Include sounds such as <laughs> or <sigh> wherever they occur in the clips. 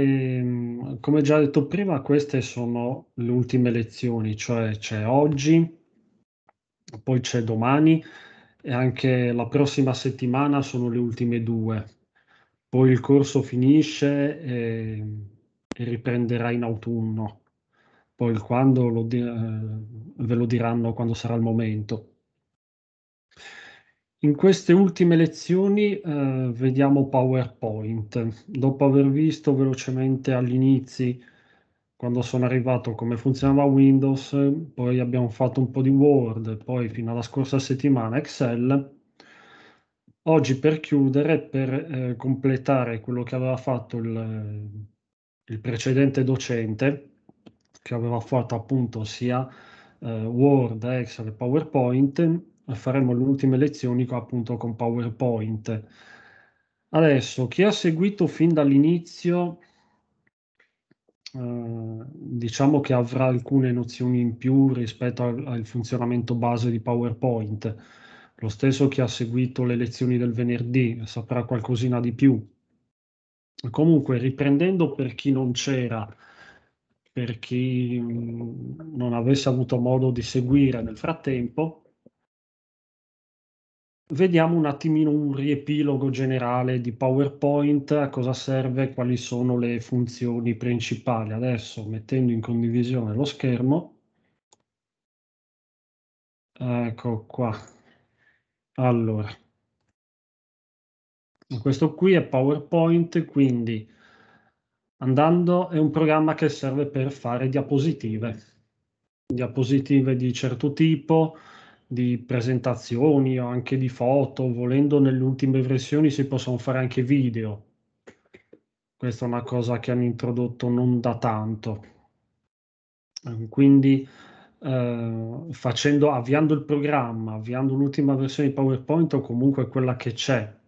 Ehm, come già detto prima, queste sono le ultime lezioni, cioè c'è oggi, poi c'è domani e anche la prossima settimana sono le ultime due. Poi il corso finisce e, e riprenderà in autunno. Poi il quando lo di- eh, ve lo diranno quando sarà il momento. In queste ultime lezioni eh, vediamo PowerPoint. Dopo aver visto velocemente agli inizi, quando sono arrivato, come funzionava Windows, poi abbiamo fatto un po' di Word, poi fino alla scorsa settimana Excel. Oggi per chiudere, per eh, completare quello che aveva fatto il, il, precedente docente, che aveva fatto appunto sia eh, Word, Excel e PowerPoint, faremo le ultime lezioni appunto con PowerPoint. Adesso, chi ha seguito fin dall'inizio, eh, diciamo che avrà alcune nozioni in più rispetto al, al funzionamento base di PowerPoint. Lo stesso chi ha seguito le lezioni del venerdì saprà qualcosina di più. Comunque, riprendendo per chi non c'era, per chi mm, non avesse avuto modo di seguire nel frattempo, Vediamo un attimino un riepilogo generale di PowerPoint, a cosa serve, quali sono le funzioni principali. Adesso mettendo in condivisione lo schermo, ecco qua. Allora, questo qui è PowerPoint, quindi andando è un programma che serve per fare diapositive, diapositive di certo tipo, di presentazioni o anche di foto, volendo nelle ultime versioni si possono fare anche video. Questa è una cosa che hanno introdotto non da tanto. Ehm, quindi eh, facendo, avviando il programma, avviando l'ultima versione di PowerPoint o comunque quella che c'è,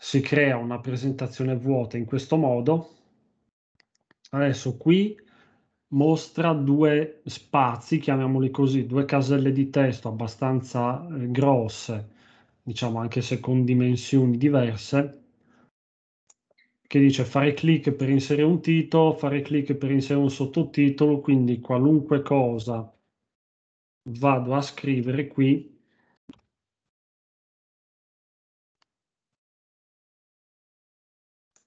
si crea una presentazione vuota in questo modo. Adesso qui mostra due spazi, chiamiamoli così, due caselle di testo abbastanza eh, grosse, diciamo anche se con dimensioni diverse, che dice fare clic per inserire un titolo, fare clic per inserire un sottotitolo, quindi qualunque cosa vado a scrivere qui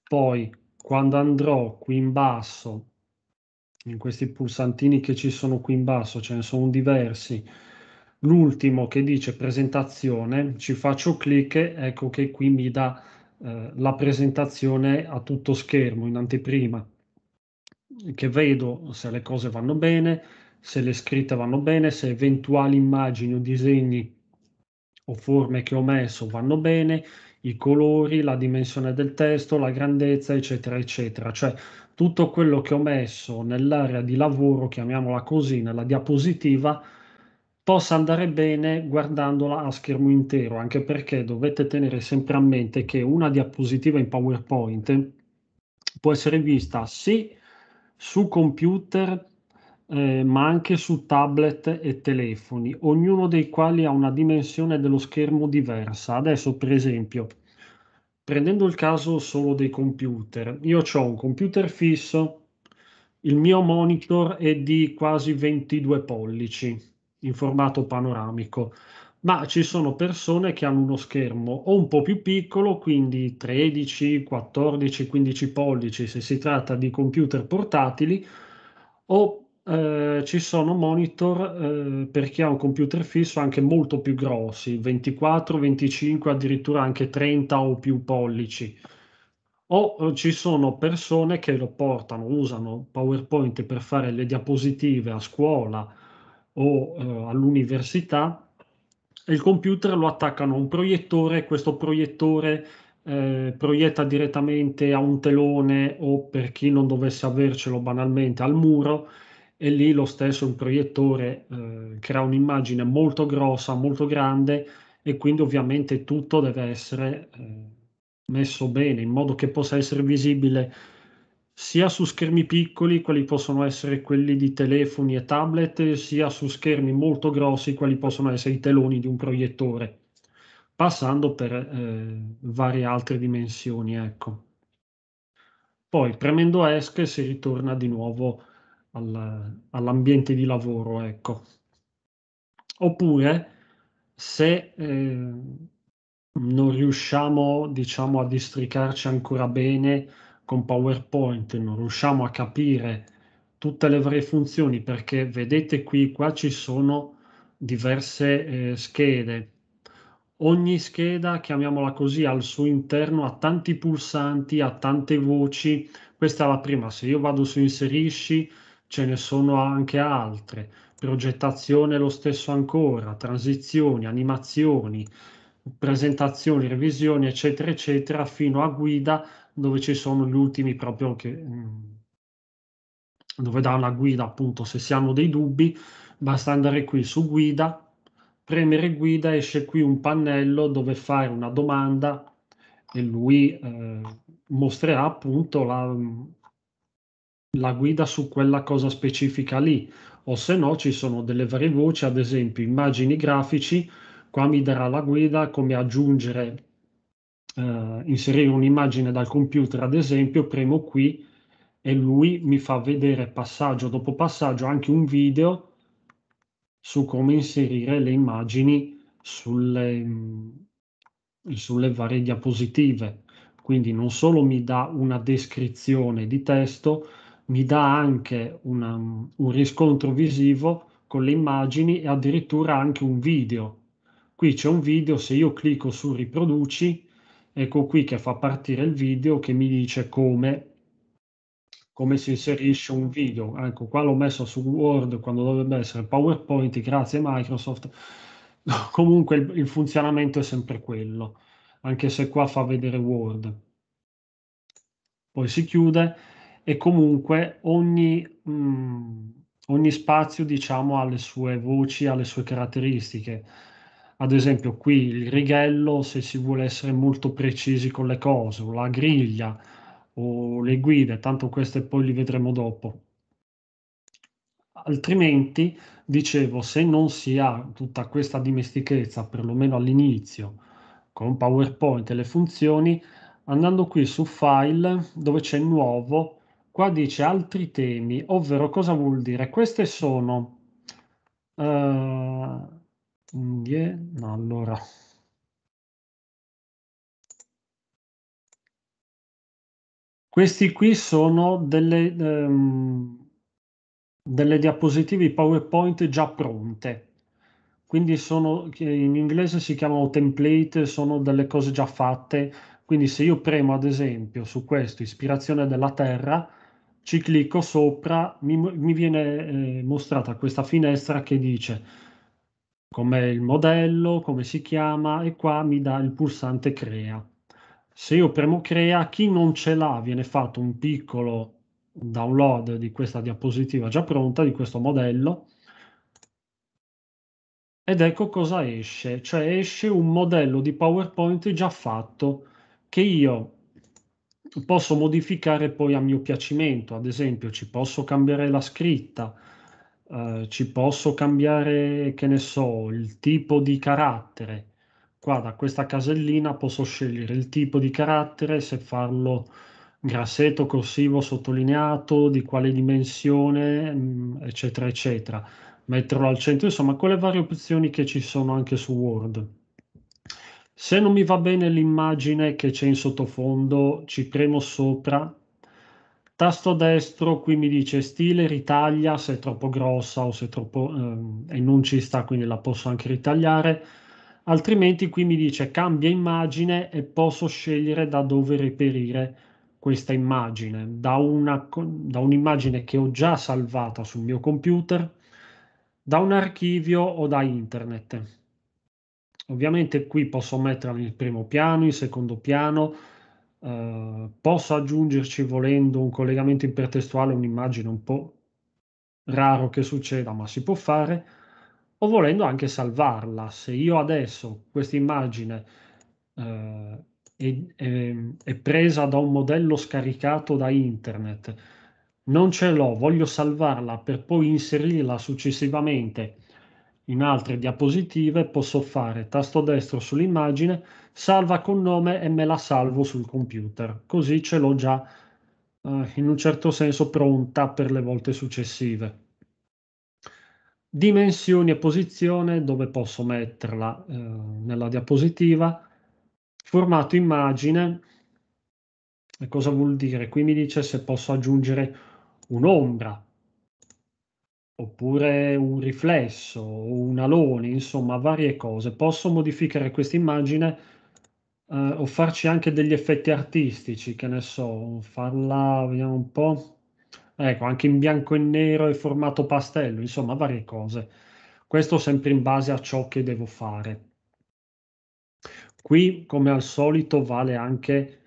poi quando andrò qui in basso in questi pulsantini che ci sono qui in basso, ce ne sono diversi. L'ultimo che dice presentazione, ci faccio clic, ecco che qui mi dà eh, la presentazione a tutto schermo in anteprima, che vedo se le cose vanno bene, se le scritte vanno bene, se eventuali immagini o disegni o forme che ho messo vanno bene, i colori, la dimensione del testo, la grandezza, eccetera, eccetera. Cioè, tutto quello che ho messo nell'area di lavoro, chiamiamola così, nella diapositiva, possa andare bene guardandola a schermo intero, anche perché dovete tenere sempre a mente che una diapositiva in PowerPoint può essere vista sì su computer, eh, ma anche su tablet e telefoni, ognuno dei quali ha una dimensione dello schermo diversa. Adesso, per esempio, prendendo il caso solo dei computer, io ho un computer fisso, il mio monitor è di quasi 22 pollici in formato panoramico, ma ci sono persone che hanno uno schermo o un po' più piccolo, quindi 13, 14, 15 pollici se si tratta di computer portatili, o eh, ci sono monitor eh, per chi ha un computer fisso anche molto più grossi, 24, 25, addirittura anche 30 o più pollici. O eh, ci sono persone che lo portano, usano PowerPoint per fare le diapositive a scuola o eh, all'università e il computer lo attaccano a un proiettore, questo proiettore eh, proietta direttamente a un telone o per chi non dovesse avercelo banalmente al muro e lì lo stesso il proiettore eh, crea un'immagine molto grossa, molto grande e quindi ovviamente tutto deve essere eh, messo bene in modo che possa essere visibile sia su schermi piccoli, quali possono essere quelli di telefoni e tablet, sia su schermi molto grossi, quali possono essere i teloni di un proiettore, passando per eh, varie altre dimensioni. Ecco. Poi premendo ESC si ritorna di nuovo al, all'ambiente di lavoro, ecco. Oppure se eh, non riusciamo, diciamo, a districarci ancora bene con PowerPoint, non riusciamo a capire tutte le varie funzioni perché vedete qui, qua ci sono diverse eh, schede. Ogni scheda, chiamiamola così, al suo interno ha tanti pulsanti, ha tante voci. Questa è la prima, se io vado su inserisci ce ne sono anche altre, progettazione lo stesso ancora, transizioni, animazioni, presentazioni, revisioni, eccetera, eccetera, fino a guida dove ci sono gli ultimi proprio che mm, dove dà una guida appunto se si hanno dei dubbi basta andare qui su guida premere guida esce qui un pannello dove fare una domanda e lui eh, mostrerà appunto la, la guida su quella cosa specifica lì o se no ci sono delle varie voci, ad esempio immagini grafici, qua mi darà la guida come aggiungere, eh, inserire un'immagine dal computer, ad esempio premo qui e lui mi fa vedere passaggio dopo passaggio anche un video su come inserire le immagini sulle, mm, sulle varie diapositive. Quindi non solo mi dà una descrizione di testo, mi dà anche una, un riscontro visivo con le immagini e addirittura anche un video. Qui c'è un video, se io clicco su riproduci, ecco qui che fa partire il video che mi dice come, come si inserisce un video. Ecco, qua l'ho messo su Word quando dovrebbe essere PowerPoint, grazie Microsoft. <laughs> Comunque il, il funzionamento è sempre quello, anche se qua fa vedere Word. Poi si chiude e comunque ogni, mh, mm, ogni spazio diciamo, ha le sue voci, ha le sue caratteristiche. Ad esempio qui il righello se si vuole essere molto precisi con le cose, o la griglia, o le guide, tanto queste poi li vedremo dopo. Altrimenti, dicevo, se non si ha tutta questa dimestichezza, perlomeno all'inizio, con PowerPoint e le funzioni, andando qui su File, dove c'è Nuovo, Qua dice altri temi, ovvero cosa vuol dire? Queste sono... Uh, eh, yeah, no, allora... Questi qui sono delle, um, delle diapositive PowerPoint già pronte. Quindi sono, in inglese si chiamano template, sono delle cose già fatte. Quindi se io premo ad esempio su questo, ispirazione della Terra, ci clicco sopra, mi, mi viene eh, mostrata questa finestra che dice com'è il modello, come si chiama e qua mi dà il pulsante crea. Se io premo crea, chi non ce l'ha viene fatto un piccolo download di questa diapositiva già pronta, di questo modello, ed ecco cosa esce, cioè esce un modello di PowerPoint già fatto che io posso modificare poi a mio piacimento, ad esempio ci posso cambiare la scritta, eh, ci posso cambiare, che ne so, il tipo di carattere. Qua da questa casellina posso scegliere il tipo di carattere, se farlo grassetto, corsivo, sottolineato, di quale dimensione, mm, eccetera, eccetera. Metterlo al centro, insomma, quelle varie opzioni che ci sono anche su Word. Se non mi va bene l'immagine che c'è in sottofondo, ci premo sopra. Tasto destro qui mi dice stile, ritaglia se è troppo grossa o se troppo eh, e non ci sta, quindi la posso anche ritagliare. Altrimenti qui mi dice cambia immagine e posso scegliere da dove reperire questa immagine, da, una, da un'immagine che ho già salvata sul mio computer, da un archivio o da internet. Ovviamente qui posso metterla in primo piano, in secondo piano, eh, posso aggiungerci volendo un collegamento ipertestuale, un'immagine un po' raro che succeda, ma si può fare, o volendo anche salvarla. Se io adesso questa immagine eh, è, è, è presa da un modello scaricato da internet, non ce l'ho, voglio salvarla per poi inserirla successivamente in altre diapositive posso fare tasto destro sull'immagine, salva con nome e me la salvo sul computer, così ce l'ho già eh, in un certo senso pronta per le volte successive. Dimensioni e posizione dove posso metterla eh, nella diapositiva, formato immagine, e cosa vuol dire? Qui mi dice se posso aggiungere un'ombra oppure un riflesso, un alone, insomma varie cose. Posso modificare questa immagine eh, o farci anche degli effetti artistici, che ne so, farla, vediamo un po', ecco, anche in bianco e nero e formato pastello, insomma varie cose. Questo sempre in base a ciò che devo fare. Qui, come al solito, vale anche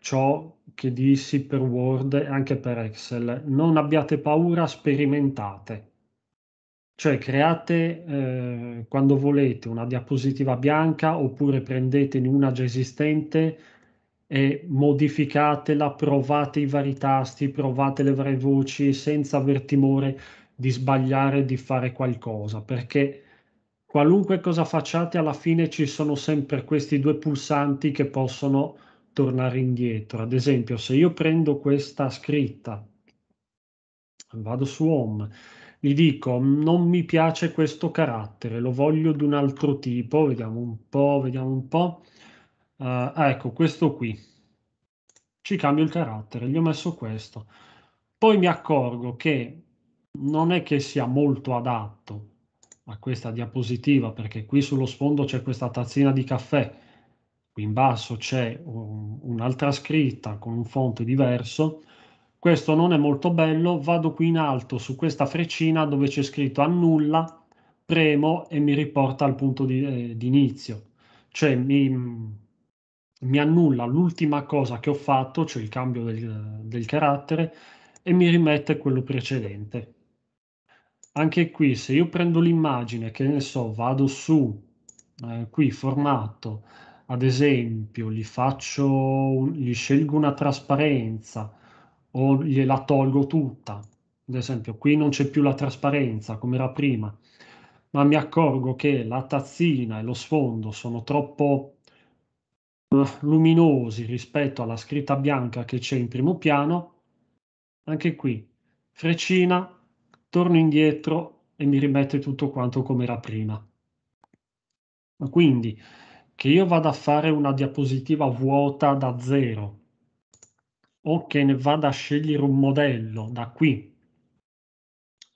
ciò che dissi per Word e anche per Excel. Non abbiate paura, sperimentate cioè create eh, quando volete una diapositiva bianca oppure prendetene una già esistente e modificatela, provate i vari tasti, provate le varie voci senza aver timore di sbagliare, di fare qualcosa, perché qualunque cosa facciate alla fine ci sono sempre questi due pulsanti che possono tornare indietro. Ad esempio, se io prendo questa scritta, vado su Home, gli dico non mi piace questo carattere, lo voglio di un altro tipo, vediamo un po', vediamo un po'. Uh, ecco, questo qui. Ci cambio il carattere, gli ho messo questo. Poi mi accorgo che non è che sia molto adatto a questa diapositiva perché qui sullo sfondo c'è questa tazzina di caffè, qui in basso c'è un, un'altra scritta con un fonte diverso questo non è molto bello, vado qui in alto su questa freccina dove c'è scritto annulla, premo e mi riporta al punto di, eh, di inizio, cioè mi, mi annulla l'ultima cosa che ho fatto, cioè il cambio del, del carattere, e mi rimette quello precedente. Anche qui, se io prendo l'immagine, che ne so, vado su, eh, qui, formato, ad esempio, gli faccio, gli scelgo una trasparenza, o gliela tolgo tutta. Ad esempio, qui non c'è più la trasparenza come era prima, ma mi accorgo che la tazzina e lo sfondo sono troppo eh, luminosi rispetto alla scritta bianca che c'è in primo piano. Anche qui, freccina, torno indietro e mi rimette tutto quanto come era prima. Quindi, che io vada a fare una diapositiva vuota da zero o che ne vada a scegliere un modello da qui.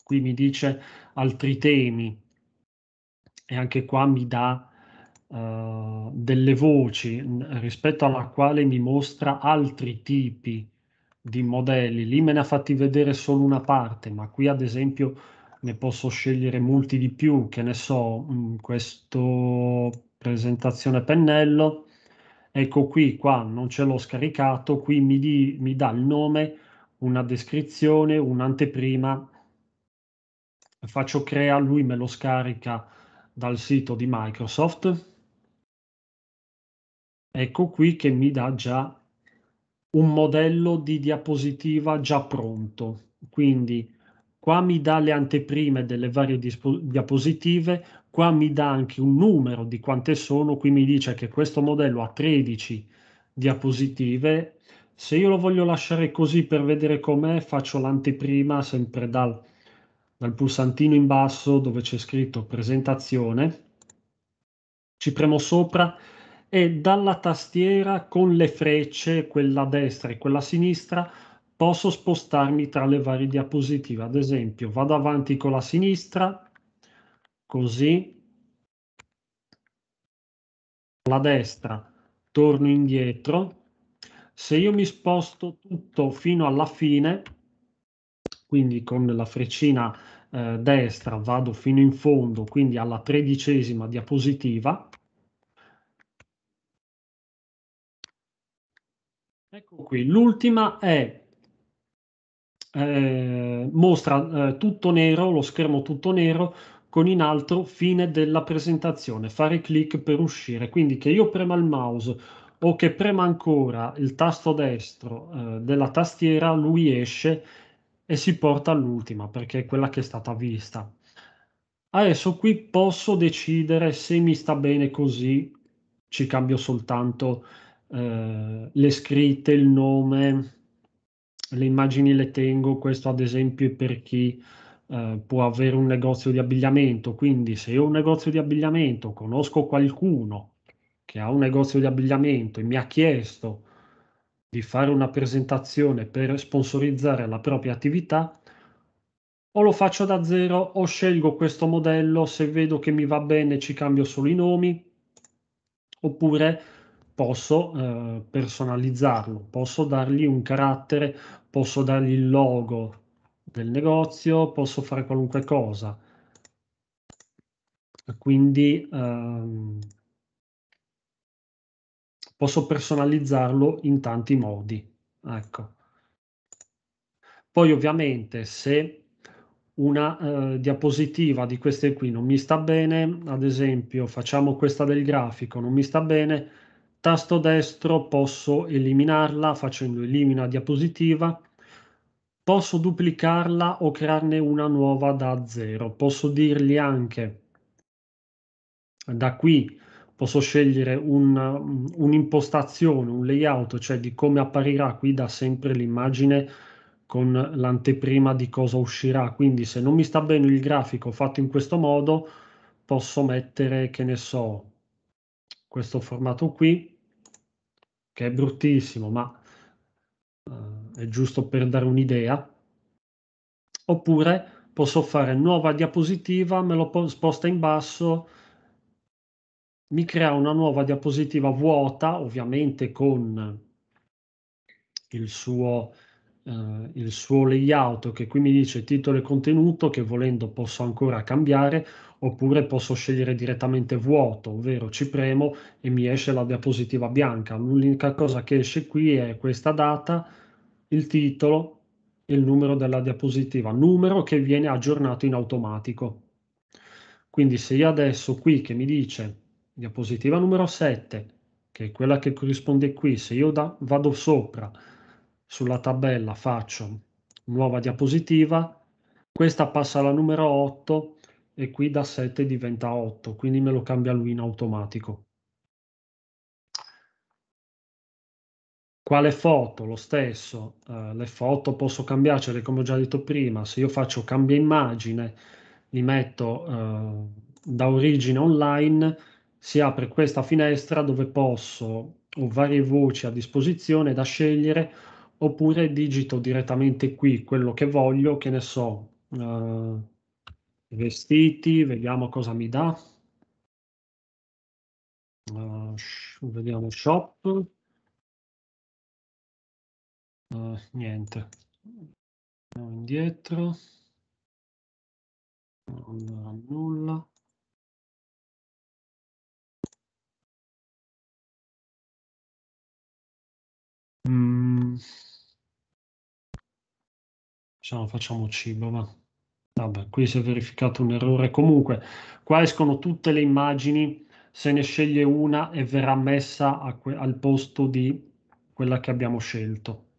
Qui mi dice altri temi e anche qua mi dà uh, delle voci rispetto alla quale mi mostra altri tipi di modelli. Lì me ne ha fatti vedere solo una parte, ma qui ad esempio ne posso scegliere molti di più, che ne so, questo presentazione pennello ecco qui, qua non ce l'ho scaricato, qui mi, di, mi dà il nome, una descrizione, un'anteprima, faccio crea, lui me lo scarica dal sito di Microsoft. Ecco qui che mi dà già un modello di diapositiva già pronto. Quindi qua mi dà le anteprime delle varie diapositive, qua mi dà anche un numero di quante sono, qui mi dice che questo modello ha 13 diapositive, se io lo voglio lasciare così per vedere com'è faccio l'anteprima sempre dal, dal pulsantino in basso dove c'è scritto presentazione, ci premo sopra e dalla tastiera con le frecce, quella a destra e quella a sinistra, posso spostarmi tra le varie diapositive. Ad esempio, vado avanti con la sinistra, così, alla destra, torno indietro. Se io mi sposto tutto fino alla fine, quindi con la freccina eh, destra vado fino in fondo, quindi alla tredicesima diapositiva, Ecco qui, l'ultima è eh, mostra eh, tutto nero, lo schermo tutto nero, con in alto fine della presentazione, fare clic per uscire. Quindi che io prema il mouse o che prema ancora il tasto destro eh, della tastiera, lui esce e si porta all'ultima perché è quella che è stata vista. Adesso qui posso decidere se mi sta bene così, ci cambio soltanto eh, le scritte, il nome, le immagini le tengo, questo ad esempio è per chi eh, può avere un negozio di abbigliamento, quindi se io ho un negozio di abbigliamento, conosco qualcuno che ha un negozio di abbigliamento e mi ha chiesto di fare una presentazione per sponsorizzare la propria attività, o lo faccio da zero o scelgo questo modello, se vedo che mi va bene ci cambio solo i nomi, oppure posso eh, personalizzarlo, posso dargli un carattere, posso dargli il logo, del negozio, posso fare qualunque cosa. Quindi ehm, posso personalizzarlo in tanti modi. Ecco. Poi ovviamente se una eh, diapositiva di queste qui non mi sta bene, ad esempio facciamo questa del grafico, non mi sta bene, tasto destro posso eliminarla facendo elimina diapositiva posso duplicarla o crearne una nuova da zero. Posso dirgli anche da qui posso scegliere un, un'impostazione, un layout, cioè di come apparirà qui da sempre l'immagine con l'anteprima di cosa uscirà. Quindi se non mi sta bene il grafico fatto in questo modo, posso mettere, che ne so, questo formato qui, che è bruttissimo, ma... Uh, giusto per dare un'idea, oppure posso fare nuova diapositiva, me lo sposta in basso, mi crea una nuova diapositiva vuota, ovviamente con il suo, eh, il suo layout che qui mi dice titolo e contenuto che volendo posso ancora cambiare oppure posso scegliere direttamente vuoto, ovvero ci premo e mi esce la diapositiva bianca. L'unica cosa che esce qui è questa data, il titolo e il numero della diapositiva, numero che viene aggiornato in automatico. Quindi se io adesso qui che mi dice diapositiva numero 7, che è quella che corrisponde qui, se io da, vado sopra sulla tabella faccio nuova diapositiva, questa passa alla numero 8 e qui da 7 diventa 8, quindi me lo cambia lui in automatico. quale foto lo stesso uh, le foto posso cambiarcele come ho già detto prima se io faccio cambia immagine li metto uh, da origine online si apre questa finestra dove posso ho varie voci a disposizione da scegliere oppure digito direttamente qui quello che voglio che ne so uh, vestiti vediamo cosa mi dà vediamo shop eh, niente. Andiamo indietro. Non nulla. Mm. Facciamo, facciamo cibo, va. Vabbè, qui si è verificato un errore. Comunque, qua escono tutte le immagini, se ne sceglie una e verrà messa al posto di quella che abbiamo scelto.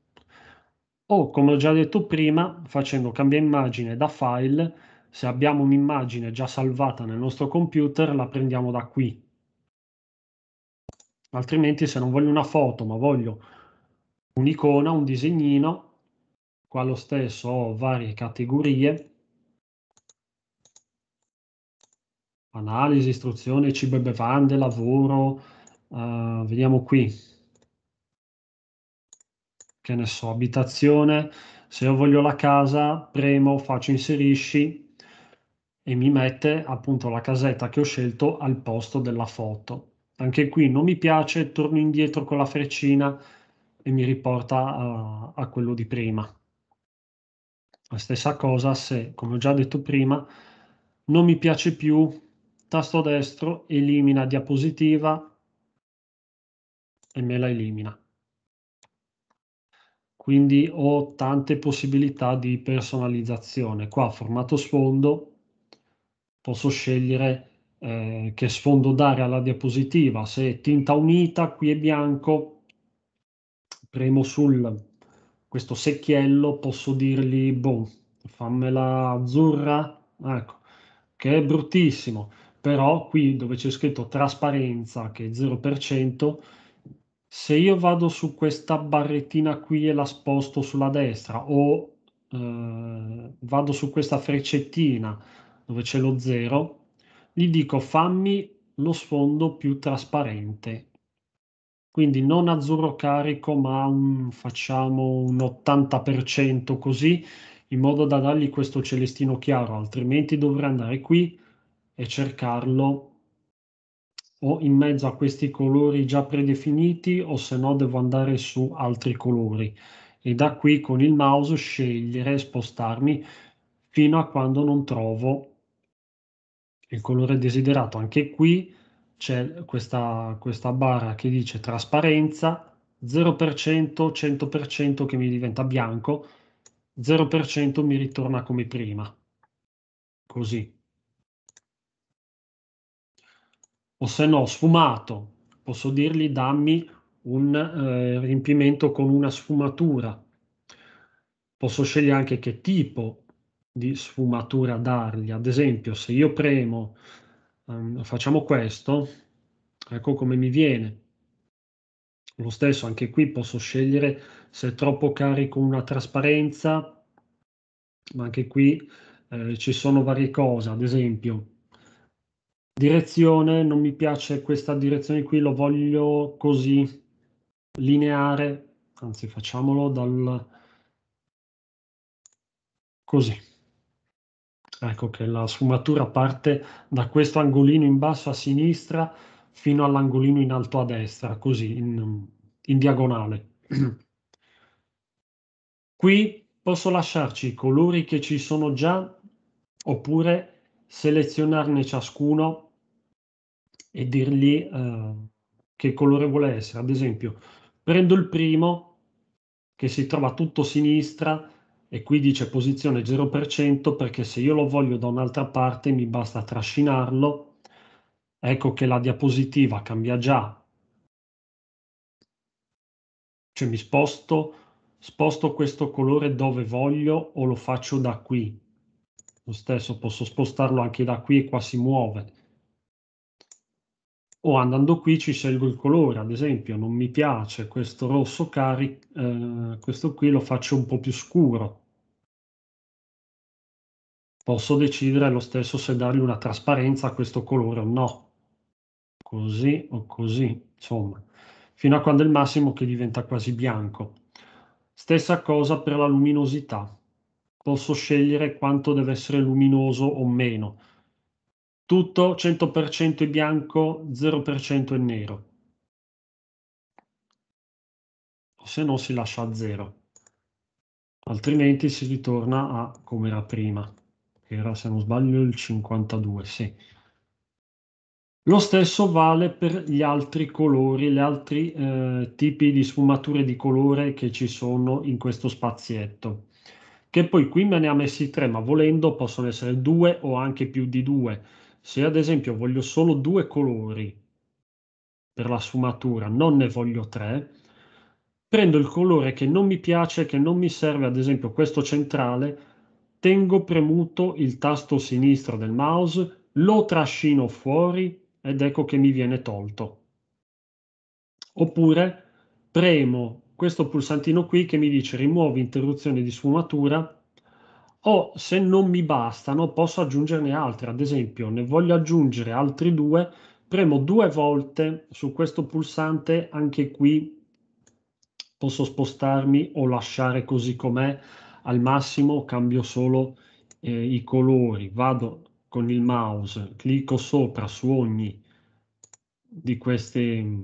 O, come ho già detto prima, facendo cambia immagine da file, se abbiamo un'immagine già salvata nel nostro computer, la prendiamo da qui. Altrimenti se non voglio una foto, ma voglio un'icona, un disegnino, qua lo stesso ho varie categorie, analisi, istruzione, cibo e bevande, lavoro, uh, vediamo qui, che ne so, abitazione, se io voglio la casa, premo, faccio inserisci e mi mette appunto la casetta che ho scelto al posto della foto. Anche qui non mi piace, torno indietro con la freccina e mi riporta a, a quello di prima. La stessa cosa se, come ho già detto prima, non mi piace più, tasto destro, elimina diapositiva e me la elimina quindi ho tante possibilità di personalizzazione. Qua formato sfondo posso scegliere eh, che sfondo dare alla diapositiva, se è tinta unita qui è bianco, premo su questo secchiello, posso dirgli, boh, fammela azzurra, ecco, che è bruttissimo, però qui dove c'è scritto trasparenza che è 0%, se io vado su questa barrettina qui e la sposto sulla destra o eh, vado su questa freccettina dove c'è lo zero, gli dico fammi lo sfondo più trasparente. Quindi non azzurro carico, ma un, facciamo un 80% così, in modo da dargli questo celestino chiaro, altrimenti dovrei andare qui e cercarlo o in mezzo a questi colori già predefiniti o se no devo andare su altri colori e da qui con il mouse scegliere e spostarmi fino a quando non trovo il colore desiderato. Anche qui c'è questa, questa barra che dice trasparenza 0%, 100% che mi diventa bianco, 0% mi ritorna come prima, così. o se no sfumato, posso dirgli dammi un eh, riempimento con una sfumatura. Posso scegliere anche che tipo di sfumatura dargli. Ad esempio, se io premo, um, facciamo questo, ecco come mi viene. Lo stesso, anche qui posso scegliere se è troppo carico una trasparenza, ma anche qui eh, ci sono varie cose. Ad esempio, direzione, non mi piace questa direzione qui, lo voglio così, lineare, anzi facciamolo dal così. Ecco che la sfumatura parte da questo angolino in basso a sinistra fino all'angolino in alto a destra, così in, in diagonale. <clears throat> Qui posso lasciarci i colori che ci sono già oppure selezionarne ciascuno e dirgli eh, che colore vuole essere. Ad esempio, prendo il primo che si trova tutto a sinistra e qui dice posizione 0% perché se io lo voglio da un'altra parte mi basta trascinarlo. Ecco che la diapositiva cambia già. Cioè mi sposto, sposto questo colore dove voglio o lo faccio da qui. Lo stesso posso spostarlo anche da qui e qua si muove o andando qui ci scelgo il colore, ad esempio non mi piace questo rosso cari, eh, questo qui lo faccio un po' più scuro. Posso decidere lo stesso se dargli una trasparenza a questo colore o no, così o così, insomma, fino a quando è il massimo che diventa quasi bianco. Stessa cosa per la luminosità, posso scegliere quanto deve essere luminoso o meno tutto 100% in bianco, 0% è nero. Se no si lascia a zero, altrimenti si ritorna a come era prima, che era se non sbaglio il 52, sì. Lo stesso vale per gli altri colori, gli altri eh, tipi di sfumature di colore che ci sono in questo spazietto che poi qui me ne ha messi tre, ma volendo possono essere due o anche più di due. Se ad esempio voglio solo due colori per la sfumatura, non ne voglio tre, prendo il colore che non mi piace, che non mi serve, ad esempio questo centrale, tengo premuto il tasto sinistro del mouse, lo trascino fuori ed ecco che mi viene tolto. Oppure premo questo pulsantino qui che mi dice rimuovi interruzione di sfumatura o oh, se non mi bastano posso aggiungerne altre, ad esempio ne voglio aggiungere altri due, premo due volte su questo pulsante, anche qui posso spostarmi o lasciare così com'è, al massimo cambio solo eh, i colori, vado con il mouse, clicco sopra su ogni di, queste,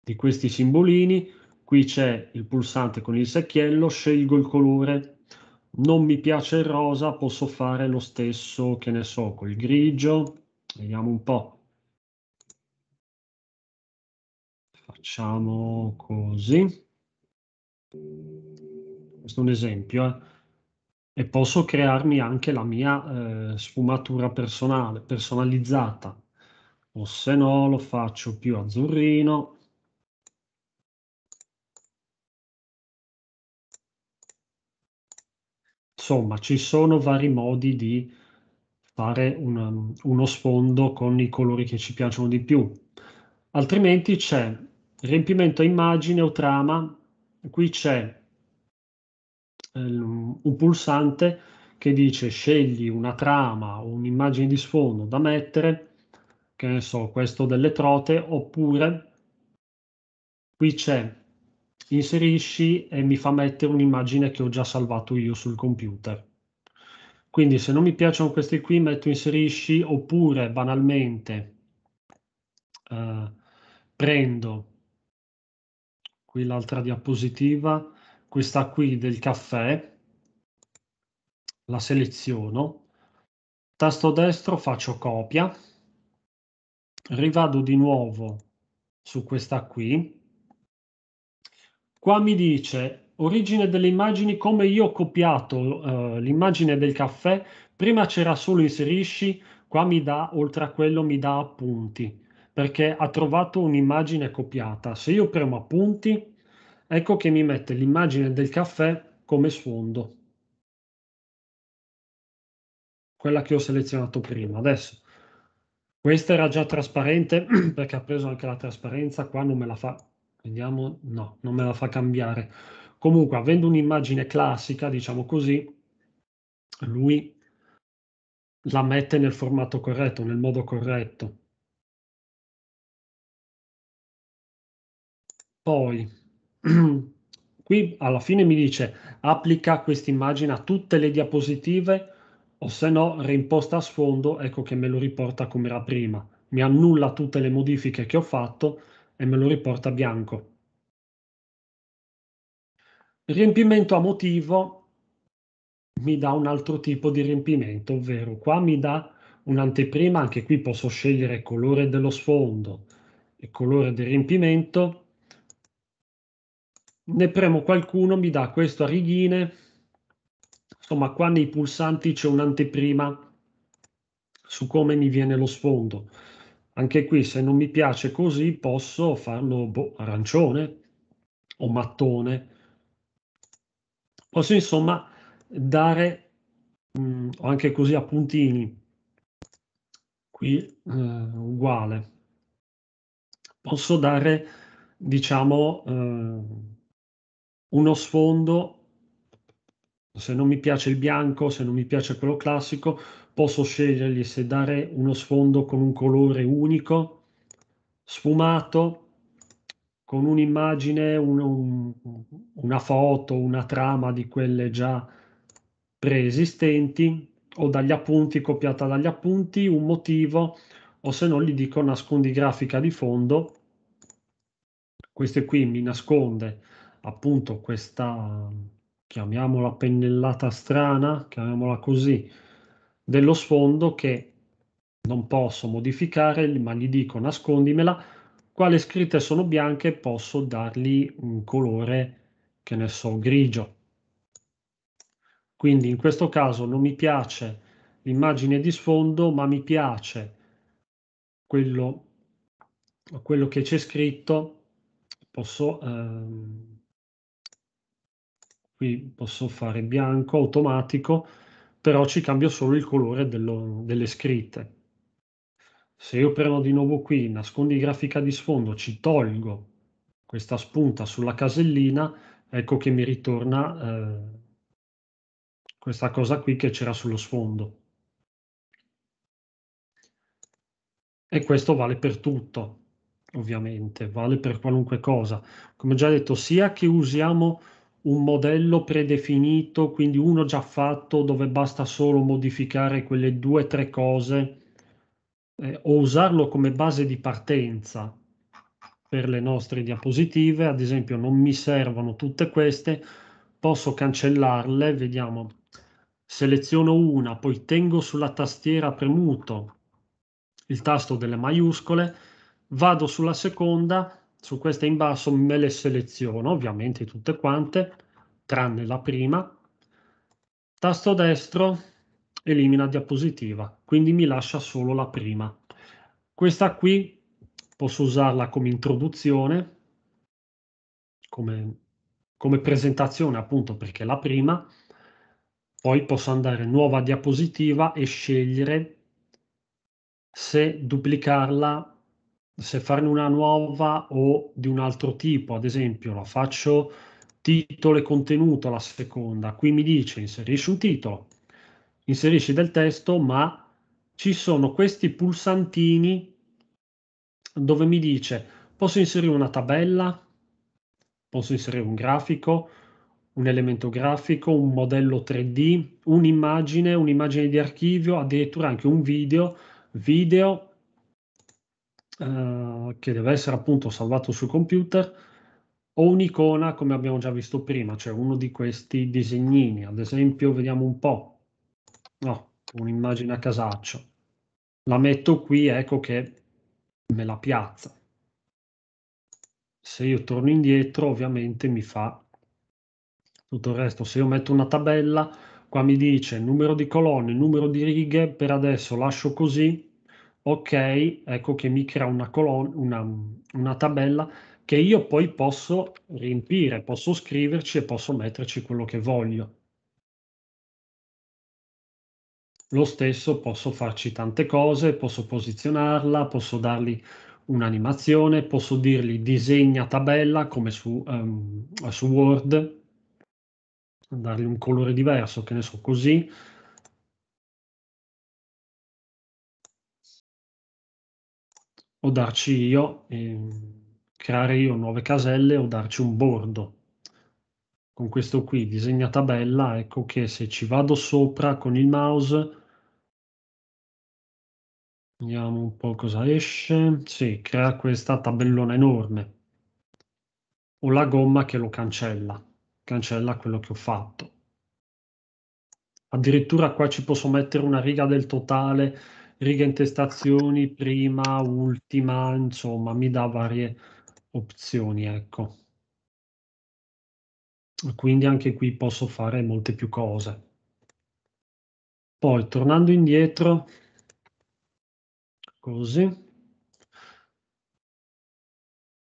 di questi simbolini, qui c'è il pulsante con il secchiello, scelgo il colore non mi piace il rosa, posso fare lo stesso, che ne so, col grigio. Vediamo un po'. Facciamo così. Questo è un esempio. Eh. E posso crearmi anche la mia eh, sfumatura personale, personalizzata. O se no lo faccio più azzurrino. Insomma, ci sono vari modi di fare una, uno sfondo con i colori che ci piacciono di più. Altrimenti c'è riempimento a immagine o trama, qui c'è eh, un pulsante che dice scegli una trama o un'immagine di sfondo da mettere, che ne so, questo delle trote, oppure qui c'è inserisci e mi fa mettere un'immagine che ho già salvato io sul computer. Quindi se non mi piacciono questi qui metto inserisci oppure banalmente eh, prendo qui l'altra diapositiva, questa qui del caffè, la seleziono, tasto destro faccio copia, rivado di nuovo su questa qui, Qua mi dice origine delle immagini come io ho copiato eh, l'immagine del caffè, prima c'era solo inserisci, qua mi dà, oltre a quello, mi dà appunti, perché ha trovato un'immagine copiata. Se io premo appunti, ecco che mi mette l'immagine del caffè come sfondo. Quella che ho selezionato prima. Adesso, questa era già trasparente <clears throat> perché ha preso anche la trasparenza, qua non me la fa Vediamo, no, non me la fa cambiare. Comunque, avendo un'immagine classica, diciamo così, lui la mette nel formato corretto, nel modo corretto. Poi, <clears throat> qui alla fine mi dice applica questa immagine a tutte le diapositive o se no reimposta a sfondo, ecco che me lo riporta come era prima. Mi annulla tutte le modifiche che ho fatto e me lo riporta bianco. Riempimento a motivo mi dà un altro tipo di riempimento, ovvero qua mi dà un'anteprima, anche qui posso scegliere il colore dello sfondo e colore del riempimento. Ne premo qualcuno, mi dà questo a righine. Insomma, qua nei pulsanti c'è un'anteprima su come mi viene lo sfondo. Anche qui, se non mi piace così, posso farlo boh, arancione o mattone. Posso insomma dare, mh, mm, anche così a puntini, qui eh, uguale. Posso dare, diciamo, eh, uno sfondo se non mi piace il bianco, se non mi piace quello classico, posso scegliergli se dare uno sfondo con un colore unico, sfumato, con un'immagine, un, un, una foto, una trama di quelle già preesistenti o dagli appunti, copiata dagli appunti, un motivo o se no gli dico nascondi grafica di fondo. Queste qui mi nasconde appunto questa, chiamiamola pennellata strana, chiamiamola così, dello sfondo che non posso modificare, ma gli dico nascondimela, quale scritte sono bianche posso dargli un colore che ne so grigio. Quindi in questo caso non mi piace l'immagine di sfondo, ma mi piace quello, quello che c'è scritto. Posso, ehm, qui posso fare bianco automatico, però ci cambia solo il colore dello, delle scritte. Se io premo di nuovo qui, nascondi grafica di sfondo, ci tolgo questa spunta sulla casellina, ecco che mi ritorna eh, questa cosa qui che c'era sullo sfondo. E questo vale per tutto, ovviamente, vale per qualunque cosa. Come già detto, sia che usiamo un modello predefinito, quindi uno già fatto dove basta solo modificare quelle due o tre cose eh, o usarlo come base di partenza per le nostre diapositive, ad esempio non mi servono tutte queste, posso cancellarle, vediamo, seleziono una, poi tengo sulla tastiera premuto il tasto delle maiuscole, vado sulla seconda, su queste in basso me le seleziono ovviamente tutte quante, tranne la prima. Tasto destro elimina diapositiva, quindi mi lascia solo la prima. Questa qui posso usarla come introduzione, come, come presentazione appunto perché è la prima, poi posso andare nuova diapositiva e scegliere se duplicarla se farne una nuova o di un altro tipo, ad esempio la faccio titolo e contenuto la seconda, qui mi dice inserisci un titolo, inserisci del testo, ma ci sono questi pulsantini dove mi dice posso inserire una tabella, posso inserire un grafico, un elemento grafico, un modello 3D, un'immagine, un'immagine di archivio, addirittura anche un video, video eh, che deve essere appunto salvato sul computer o un'icona come abbiamo già visto prima, cioè uno di questi disegnini. Ad esempio, vediamo un po', no, un'immagine a casaccio. La metto qui, ecco che me la piazza. Se io torno indietro, ovviamente mi fa tutto il resto. Se io metto una tabella, qua mi dice numero di colonne, numero di righe, per adesso lascio così, ok, ecco che mi crea una, colon- una, una tabella che io poi posso riempire, posso scriverci e posso metterci quello che voglio. Lo stesso posso farci tante cose, posso posizionarla, posso dargli un'animazione, posso dirgli disegna tabella come su, um, su Word, dargli un colore diverso, che ne so, così, o darci io, eh, creare io nuove caselle o darci un bordo. Con questo qui, disegna tabella, ecco che se ci vado sopra con il mouse, vediamo un po' cosa esce, si crea questa tabellona enorme. Ho la gomma che lo cancella, cancella quello che ho fatto. Addirittura qua ci posso mettere una riga del totale, riga intestazioni, prima, ultima, insomma, mi dà varie opzioni, ecco. Quindi anche qui posso fare molte più cose. Poi, tornando indietro, così,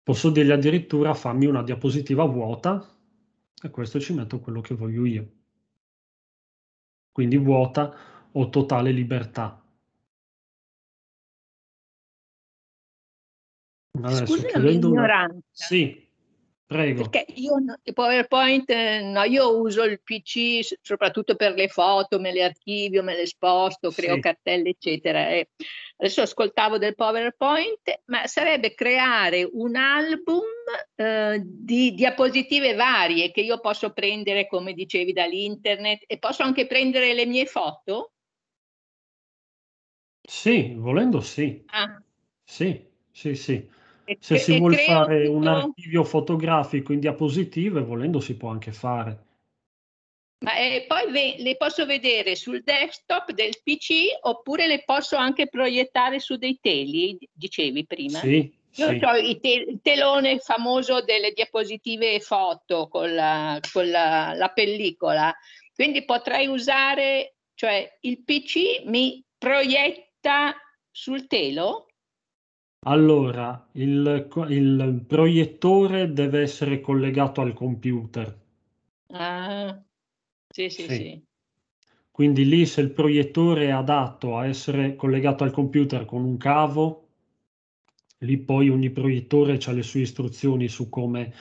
posso dirgli addirittura fammi una diapositiva vuota e questo ci metto quello che voglio io. Quindi vuota o totale libertà Adesso, Scusi chiudendo... la mia ignoranza. Sì, prego. Perché io PowerPoint, eh, no, io uso il PC soprattutto per le foto, me le archivio, me le sposto, creo sì. cartelle, eccetera. E adesso ascoltavo del PowerPoint, ma sarebbe creare un album eh, di diapositive varie che io posso prendere, come dicevi, dall'internet e posso anche prendere le mie foto? Sì, volendo sì. Ah. Sì, sì, sì se si vuole fare tutto... un archivio fotografico in diapositive, volendo si può anche fare. Ma eh, poi ve- le posso vedere sul desktop del PC oppure le posso anche proiettare su dei teli, dicevi prima. Sì, Io sì. ho il, te- il, telone famoso delle diapositive foto con, la, con la, la pellicola, quindi potrei usare, cioè il PC mi proietta sul telo allora, il, il proiettore deve essere collegato al computer. Ah, sì, sì, sì, sì. Quindi lì se il proiettore è adatto a essere collegato al computer con un cavo, lì poi ogni proiettore ha le sue istruzioni su come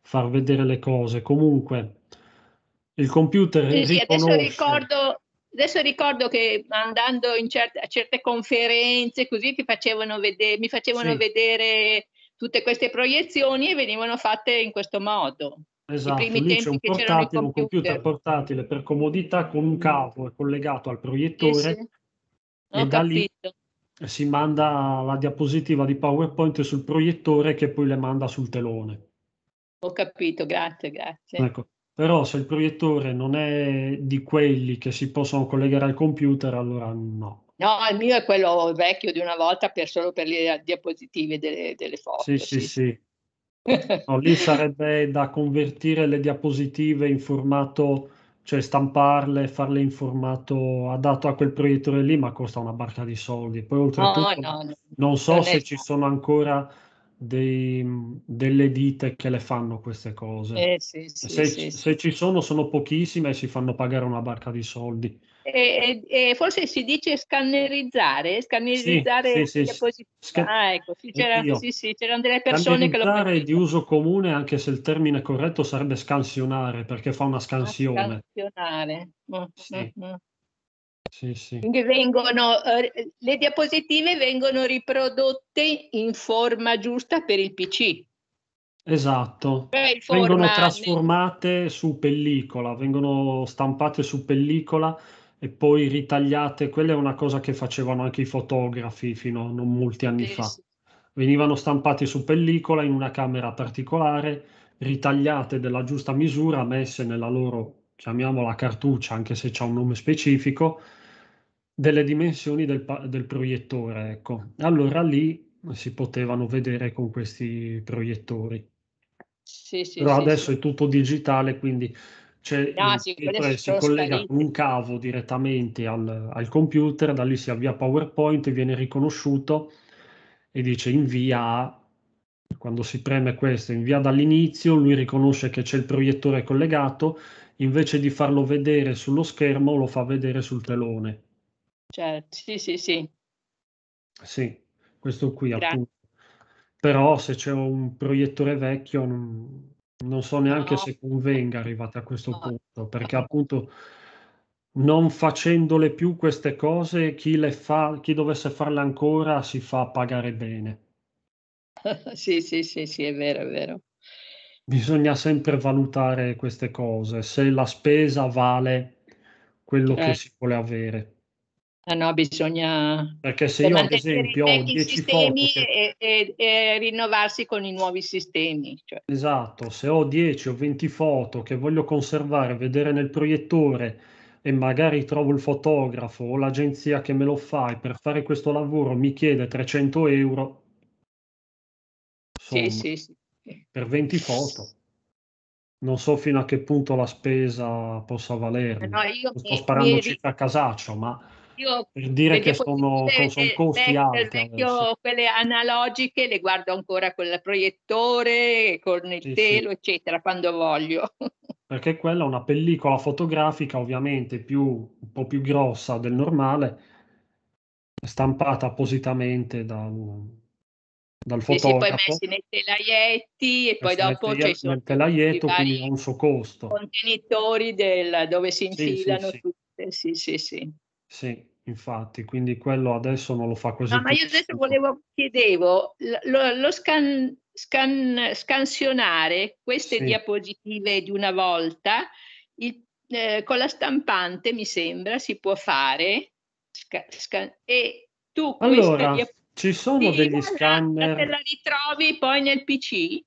far vedere le cose. Comunque, il computer sì, riconosce... Sì, adesso ricordo, Adesso ricordo che andando certe, a certe conferenze così facevano vedere, mi facevano sì. vedere tutte queste proiezioni e venivano fatte in questo modo. Esatto, I primi lì c'è un portatile, un computer portatile per comodità con un cavo collegato al proiettore sì, sì. e da lì si manda la diapositiva di PowerPoint sul proiettore che poi le manda sul telone. Ho capito, grazie, grazie. Ecco. Però se il proiettore non è di quelli che si possono collegare al computer, allora no. No, il mio è quello vecchio di una volta per, solo per le diapositive delle, delle foto. Sì, sì, sì. No, lì sarebbe da convertire le diapositive in formato, cioè stamparle, farle in formato adatto a quel proiettore lì, ma costa una barca di soldi. Poi oltretutto no, no, non so non se ci sono ancora dei, delle ditte che le fanno queste cose. Eh, sì, sì, se, sì, se ci sono, sono pochissime e si fanno pagare una barca di soldi. E, e, forse si dice scannerizzare, scannerizzare sì, sì, sì, Scan- ah, ecco, c'erano, c'erano delle persone che lo Scannerizzare di uso comune, anche se il termine corretto sarebbe scansionare, perché fa una ah, scansione. Ah, scansionare. Mm-hmm. Sì, sì. Quindi Vengono, eh, le diapositive vengono riprodotte in forma giusta per il PC. Esatto, cioè, vengono trasformate nel... su pellicola, vengono stampate su pellicola e poi ritagliate. Quella è una cosa che facevano anche i fotografi fino a non molti anni sì, fa. Sì. Venivano stampate su pellicola in una camera particolare, ritagliate della giusta misura, messe nella loro, chiamiamola cartuccia, anche se c'è un nome specifico, delle dimensioni del, del proiettore. Ecco. Allora lì si potevano vedere con questi proiettori. Sì, sì, Però sì, adesso è tutto digitale, quindi c'è no, il, il, si collega sparito. con un cavo direttamente al, al, computer, da lì si avvia PowerPoint, viene riconosciuto e dice invia Quando si preme questo, invia dall'inizio, lui riconosce che c'è il proiettore collegato, invece di farlo vedere sullo schermo lo fa vedere sul telone. Certo, sì, sì, sì. Sì, questo qui Grazie. appunto. Però se c'è un proiettore vecchio non, non so neanche no. se convenga arrivate a questo no. punto, perché appunto non facendole più queste cose, chi, le fa, chi dovesse farle ancora si fa pagare bene. <laughs> sì, sì, sì, sì, è vero, è vero. Bisogna sempre valutare queste cose, se la spesa vale quello eh. che si vuole avere. Ah, no, bisogna Perché se cioè, io ad esempio ho 10 foto che... e, e, e, rinnovarsi con i nuovi sistemi. Cioè. Esatto, se ho 10 o 20 foto che voglio conservare, vedere nel proiettore e magari trovo il fotografo o l'agenzia che me lo fa e per fare questo lavoro mi chiede 300 euro. Insomma, sì, sì, sì. Per 20 foto. Non so fino a che punto la spesa possa eh, valere. No, sto mi, sparando mi... circa casaccio, ma io, per dire che sono, le, sono costi alti. Io quelle analogiche le guardo ancora con il proiettore, con il sì, telo, sì. eccetera, quando voglio. <laughs> Perché quella è una pellicola fotografica ovviamente più, un po' più grossa del normale, stampata appositamente dal, dal fotografo. Sì, sì, poi messi nei telaietti e poi dopo c'è il telaietto, quindi ha un suo costo. Contenitori del, dove si infilano sì, sì, tutte, sì, sì, sì. Sì, infatti, quindi quello adesso non lo fa così. No, ma io adesso volevo, chiedevo, lo, lo scan, scan, scansionare queste sì. diapositive di una volta, il, eh, con la stampante mi sembra si può fare, sca, scan, e tu allora, ci sono degli scanner... Te la ritrovi poi nel PC?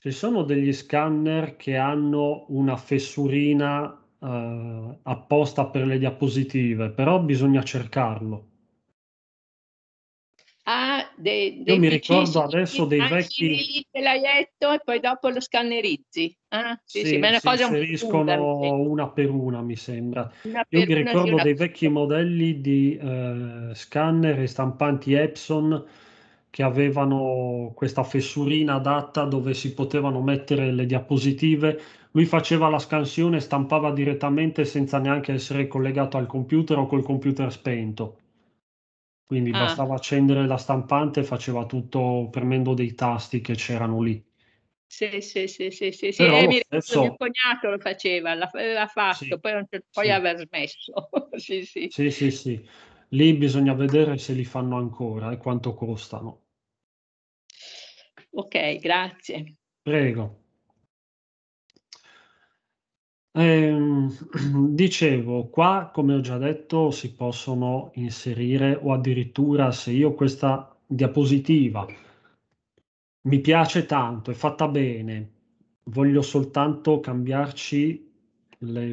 Ci sono degli scanner che hanno una fessurina eh, apposta per le diapositive, però bisogna cercarlo. Ah, dei, dei Io mi ricordo adesso dei vecchi... Te l'hai letto e poi dopo lo scannerizzi. Ah, sì, sì, sì, ma è si inseriscono un una per una, mi sembra. Una Io mi ricordo dei vecchi modelli di eh, scanner e stampanti Epson che avevano questa fessurina adatta dove si potevano mettere le diapositive lui faceva la scansione e stampava direttamente senza neanche essere collegato al computer o col computer spento. Quindi ah. bastava accendere la stampante e faceva tutto premendo dei tasti che c'erano lì. Sì, sì, sì, sì, sì, sì. Però, eh, mi adesso... mio cognato lo faceva, l'aveva fatto, sì, poi, poi sì. aver smesso. <laughs> sì, sì. sì, sì, sì. Lì bisogna vedere se li fanno ancora e quanto costano. Ok, grazie. Prego. Ehm, <clears throat> dicevo, qua come ho già detto si possono inserire o addirittura se io questa diapositiva mi piace tanto, è fatta bene, voglio soltanto cambiarci le,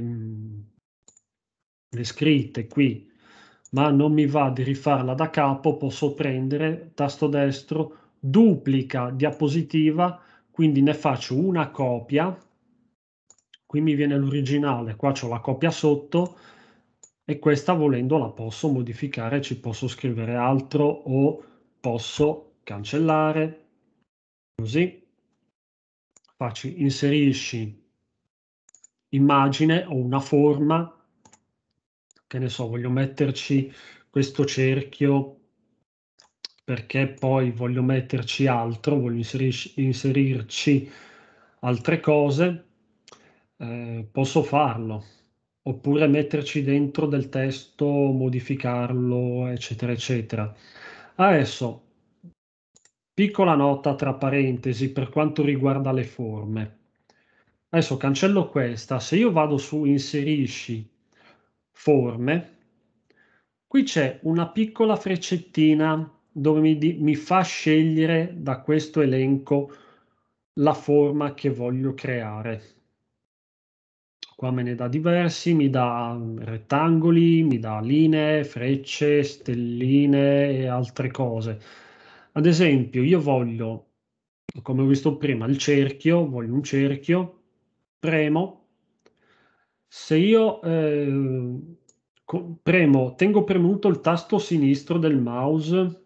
le scritte qui, ma non mi va di rifarla da capo, posso prendere tasto destro, duplica diapositiva, quindi ne faccio una copia qui mi viene l'originale, qua ho la copia sotto e questa volendo la posso modificare, ci posso scrivere altro o posso cancellare, così. Facci inserisci immagine o una forma, che ne so, voglio metterci questo cerchio perché poi voglio metterci altro, voglio inserirci altre cose, eh, posso farlo, oppure metterci dentro del testo, modificarlo, eccetera, eccetera. Adesso, piccola nota tra parentesi per quanto riguarda le forme. Adesso cancello questa, se io vado su inserisci forme, qui c'è una piccola freccettina dove mi, mi fa scegliere da questo elenco la forma che voglio creare. Qua me ne dà diversi, mi dà mm, rettangoli, mi dà linee, frecce, stelline e altre cose. Ad esempio, io voglio, come ho visto prima, il cerchio, voglio un cerchio, premo. Se io eh, premo, tengo premuto il tasto sinistro del mouse,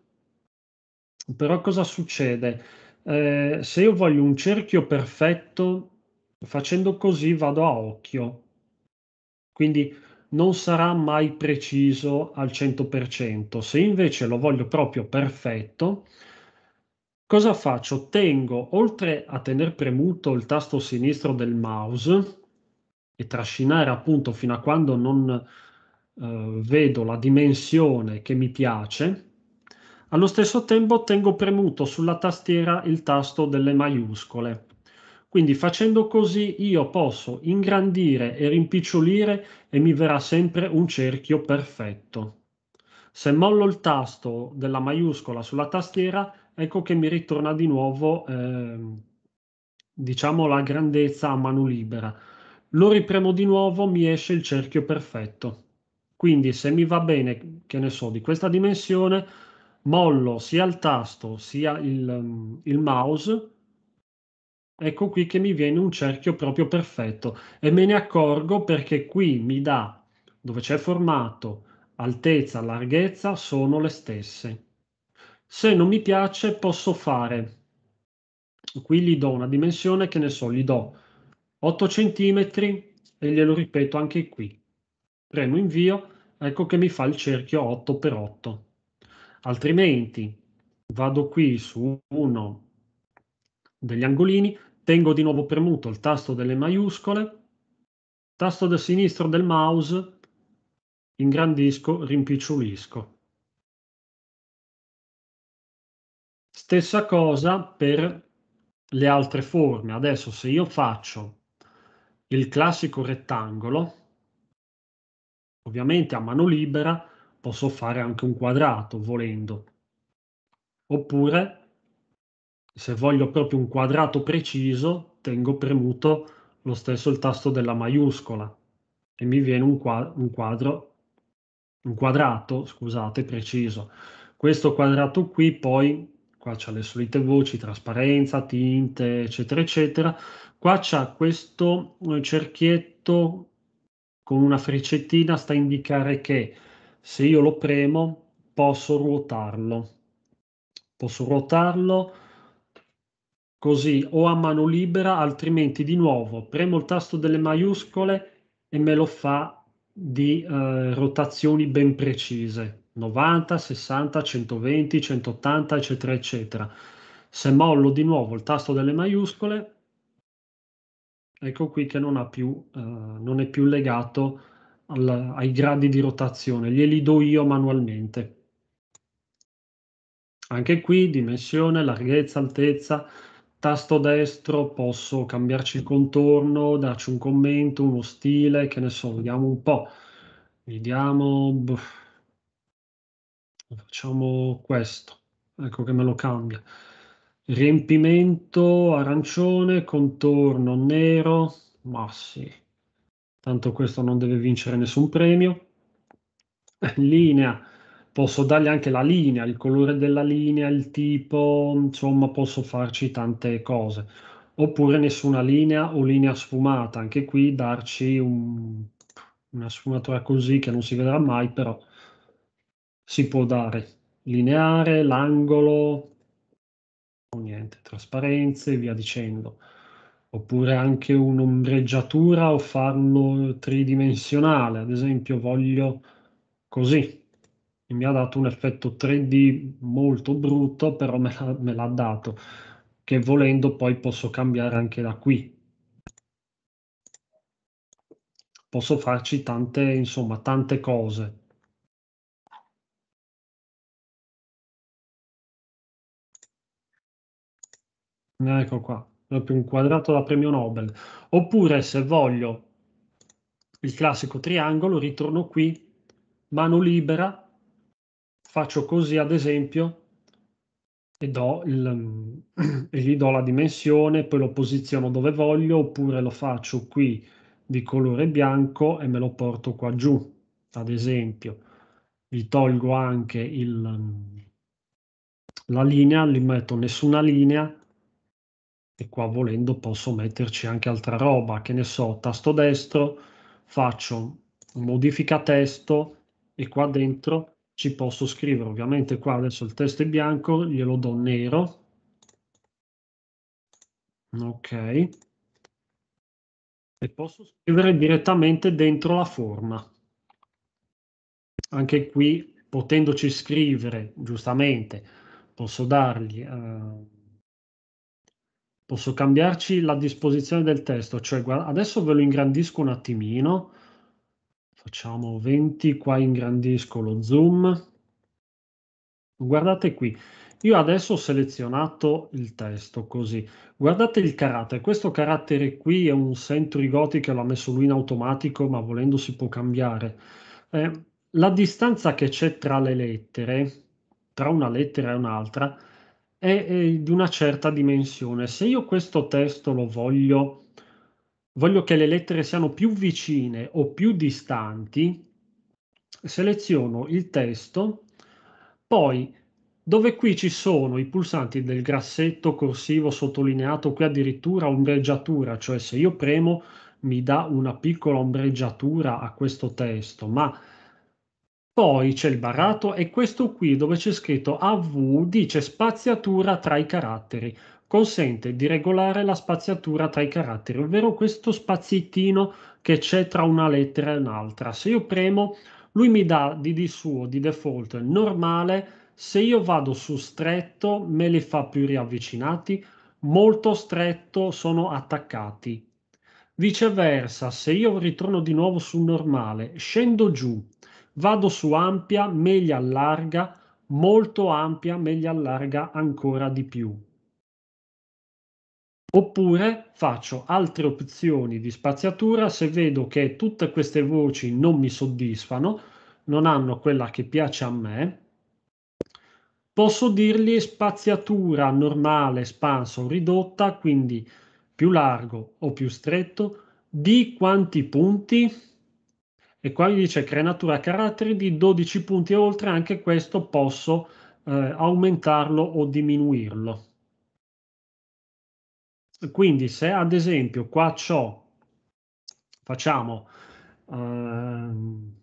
però cosa succede? Eh, se io voglio un cerchio perfetto, Facendo così vado a occhio. Quindi non sarà mai preciso al 100%. Se invece lo voglio proprio perfetto, cosa faccio? Tengo, oltre a tenere premuto il tasto sinistro del mouse e trascinare appunto fino a quando non eh, vedo la dimensione che mi piace, allo stesso tempo tengo premuto sulla tastiera il tasto delle maiuscole. Quindi facendo così io posso ingrandire e rimpicciolire e mi verrà sempre un cerchio perfetto. Se mollo il tasto della maiuscola sulla tastiera, ecco che mi ritorna di nuovo eh, diciamo la grandezza a mano libera. Lo ripremo di nuovo, mi esce il cerchio perfetto. Quindi se mi va bene, che ne so, di questa dimensione, mollo sia il tasto sia il, ehm, il mouse ecco qui che mi viene un cerchio proprio perfetto e me ne accorgo perché qui mi dà dove c'è formato altezza larghezza sono le stesse se non mi piace posso fare qui gli do una dimensione che ne so gli do 8 cm e glielo ripeto anche qui premo invio ecco che mi fa il cerchio 8x8 altrimenti vado qui su uno degli angolini tengo di nuovo premuto il tasto delle maiuscole, tasto del sinistro del mouse, ingrandisco, rimpicciolisco. Stessa cosa per le altre forme. Adesso se io faccio il classico rettangolo, ovviamente a mano libera posso fare anche un quadrato volendo, oppure se voglio proprio un quadrato preciso, tengo premuto lo stesso il tasto della maiuscola e mi viene un quadro, un, quadro, un quadrato, scusate, preciso. Questo quadrato qui poi, qua c'ha le solite voci, trasparenza, tinte, eccetera, eccetera. Qua c'ha questo eh, cerchietto con una freccettina, sta a indicare che se io lo premo posso ruotarlo. Posso ruotarlo così o a mano libera, altrimenti di nuovo premo il tasto delle maiuscole e me lo fa di eh, rotazioni ben precise, 90, 60, 120, 180, eccetera, eccetera. Se mollo di nuovo il tasto delle maiuscole, ecco qui che non, più, eh, non è più legato al, ai gradi di rotazione, glieli do io manualmente. Anche qui dimensione, larghezza, altezza, tasto destro posso cambiarci il contorno, darci un commento, uno stile, che ne so, vediamo un po'. Vediamo, boh. facciamo questo, ecco che me lo cambia. Riempimento arancione, contorno nero, ma sì, tanto questo non deve vincere nessun premio. <laughs> Linea posso dargli anche la linea, il colore della linea, il tipo, insomma posso farci tante cose. Oppure nessuna linea o linea sfumata, anche qui darci un, una sfumatura così che non si vedrà mai, però si può dare lineare, l'angolo, o niente, trasparenze e via dicendo. Oppure anche un'ombreggiatura o farlo tridimensionale, ad esempio voglio così, e mi ha dato un effetto 3D molto brutto, però me, la, me l'ha dato, che volendo poi posso cambiare anche da qui. Posso farci tante, insomma, tante cose. Ecco qua, proprio un quadrato da premio Nobel. Oppure se voglio il classico triangolo, ritorno qui, mano libera, faccio così ad esempio e, il, e, gli do la dimensione, poi lo posiziono dove voglio oppure lo faccio qui di colore bianco e me lo porto qua giù, ad esempio. Gli tolgo anche il, la linea, gli metto nessuna linea e qua volendo posso metterci anche altra roba, che ne so, tasto destro, faccio modifica testo e qua dentro ci posso scrivere ovviamente qua adesso il testo è bianco, glielo do nero, ok, e posso scrivere direttamente dentro la forma. Anche qui, potendoci scrivere, giustamente, posso dargli... Eh, posso cambiarci la disposizione del testo, cioè adesso ve lo ingrandisco un attimino, facciamo 20, qua ingrandisco lo zoom. Guardate qui, io adesso ho selezionato il testo così. Guardate il carattere, questo carattere qui è un Century Gothic che l'ha messo lui in automatico, ma volendo si può cambiare. Eh, la distanza che c'è tra le lettere, tra una lettera e un'altra, è, è di una certa dimensione. Se io questo testo lo voglio voglio che le lettere siano più vicine o più distanti, seleziono il testo, poi dove qui ci sono i pulsanti del grassetto, corsivo, sottolineato, qui addirittura ombreggiatura, cioè se io premo mi dà una piccola ombreggiatura a questo testo, ma poi c'è il barato e questo qui dove c'è scritto AV dice spaziatura tra i caratteri consente di regolare la spaziatura tra i caratteri, ovvero questo spaziettino che c'è tra una lettera e un'altra. Se io premo, lui mi dà di, di suo, di default, normale, se io vado su stretto me li fa più riavvicinati, molto stretto sono attaccati. Viceversa, se io ritorno di nuovo su normale, scendo giù, vado su ampia, me li allarga, molto ampia, me li allarga ancora di più. Oppure faccio altre opzioni di spaziatura se vedo che tutte queste voci non mi soddisfano, non hanno quella che piace a me. Posso dirgli spaziatura normale, espansa o ridotta, quindi più largo o più stretto, di quanti punti? E qua mi dice crenatura caratteri di 12 punti e oltre, anche questo posso eh, aumentarlo o diminuirlo. Quindi se ad esempio qua ciò facciamo ehm,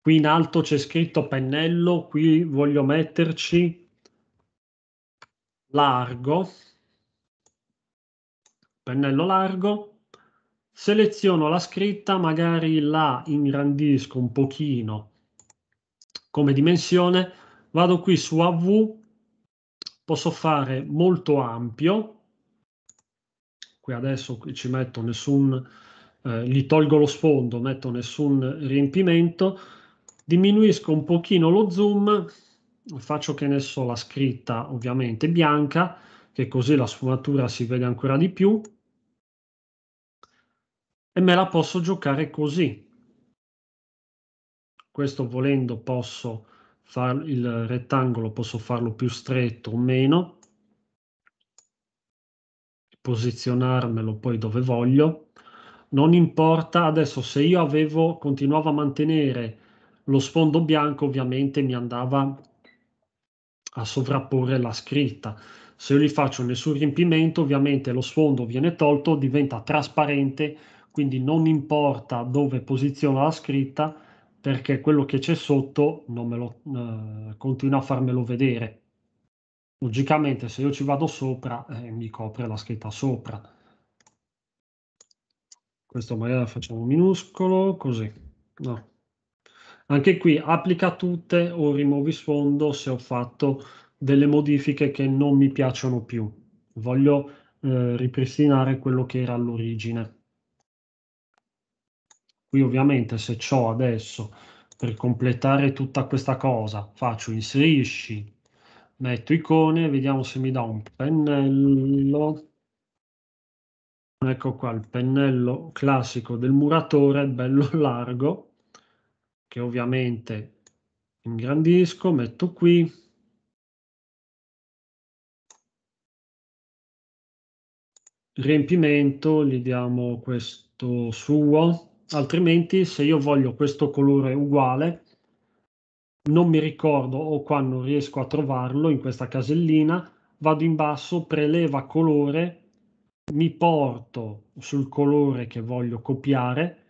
qui in alto c'è scritto pennello, qui voglio metterci largo, pennello largo, seleziono la scritta, magari la ingrandisco un pochino come dimensione, vado qui su AV, posso fare molto ampio, qui adesso ci metto nessun, eh, gli tolgo lo sfondo, metto nessun riempimento, diminuisco un pochino lo zoom, faccio che ne so la scritta ovviamente bianca, che così la sfumatura si vede ancora di più, e me la posso giocare così. Questo volendo posso far, il rettangolo posso farlo più stretto o meno, posizionarmelo poi dove voglio, non importa, adesso se io avevo, continuavo a mantenere lo sfondo bianco ovviamente mi andava a sovrapporre la scritta, se io gli faccio nessun riempimento ovviamente lo sfondo viene tolto, diventa trasparente, quindi non importa dove posiziono la scritta, perché quello che c'è sotto lo, eh, continua a farmelo vedere. Logicamente se io ci vado sopra eh, mi copre la scritta sopra. Questo magari lo facciamo minuscolo, così. No. Anche qui applica tutte o rimuovi sfondo se ho fatto delle modifiche che non mi piacciono più. Voglio eh, ripristinare quello che era all'origine. Qui ovviamente se ho adesso per completare tutta questa cosa faccio inserisci, metto icone, vediamo se mi dà un pennello. Ecco qua il pennello classico del muratore, bello <laughs> largo, che ovviamente ingrandisco, metto qui. Riempimento, gli diamo questo suo, altrimenti se io voglio questo colore uguale non mi ricordo o qua non riesco a trovarlo in questa casellina vado in basso preleva colore mi porto sul colore che voglio copiare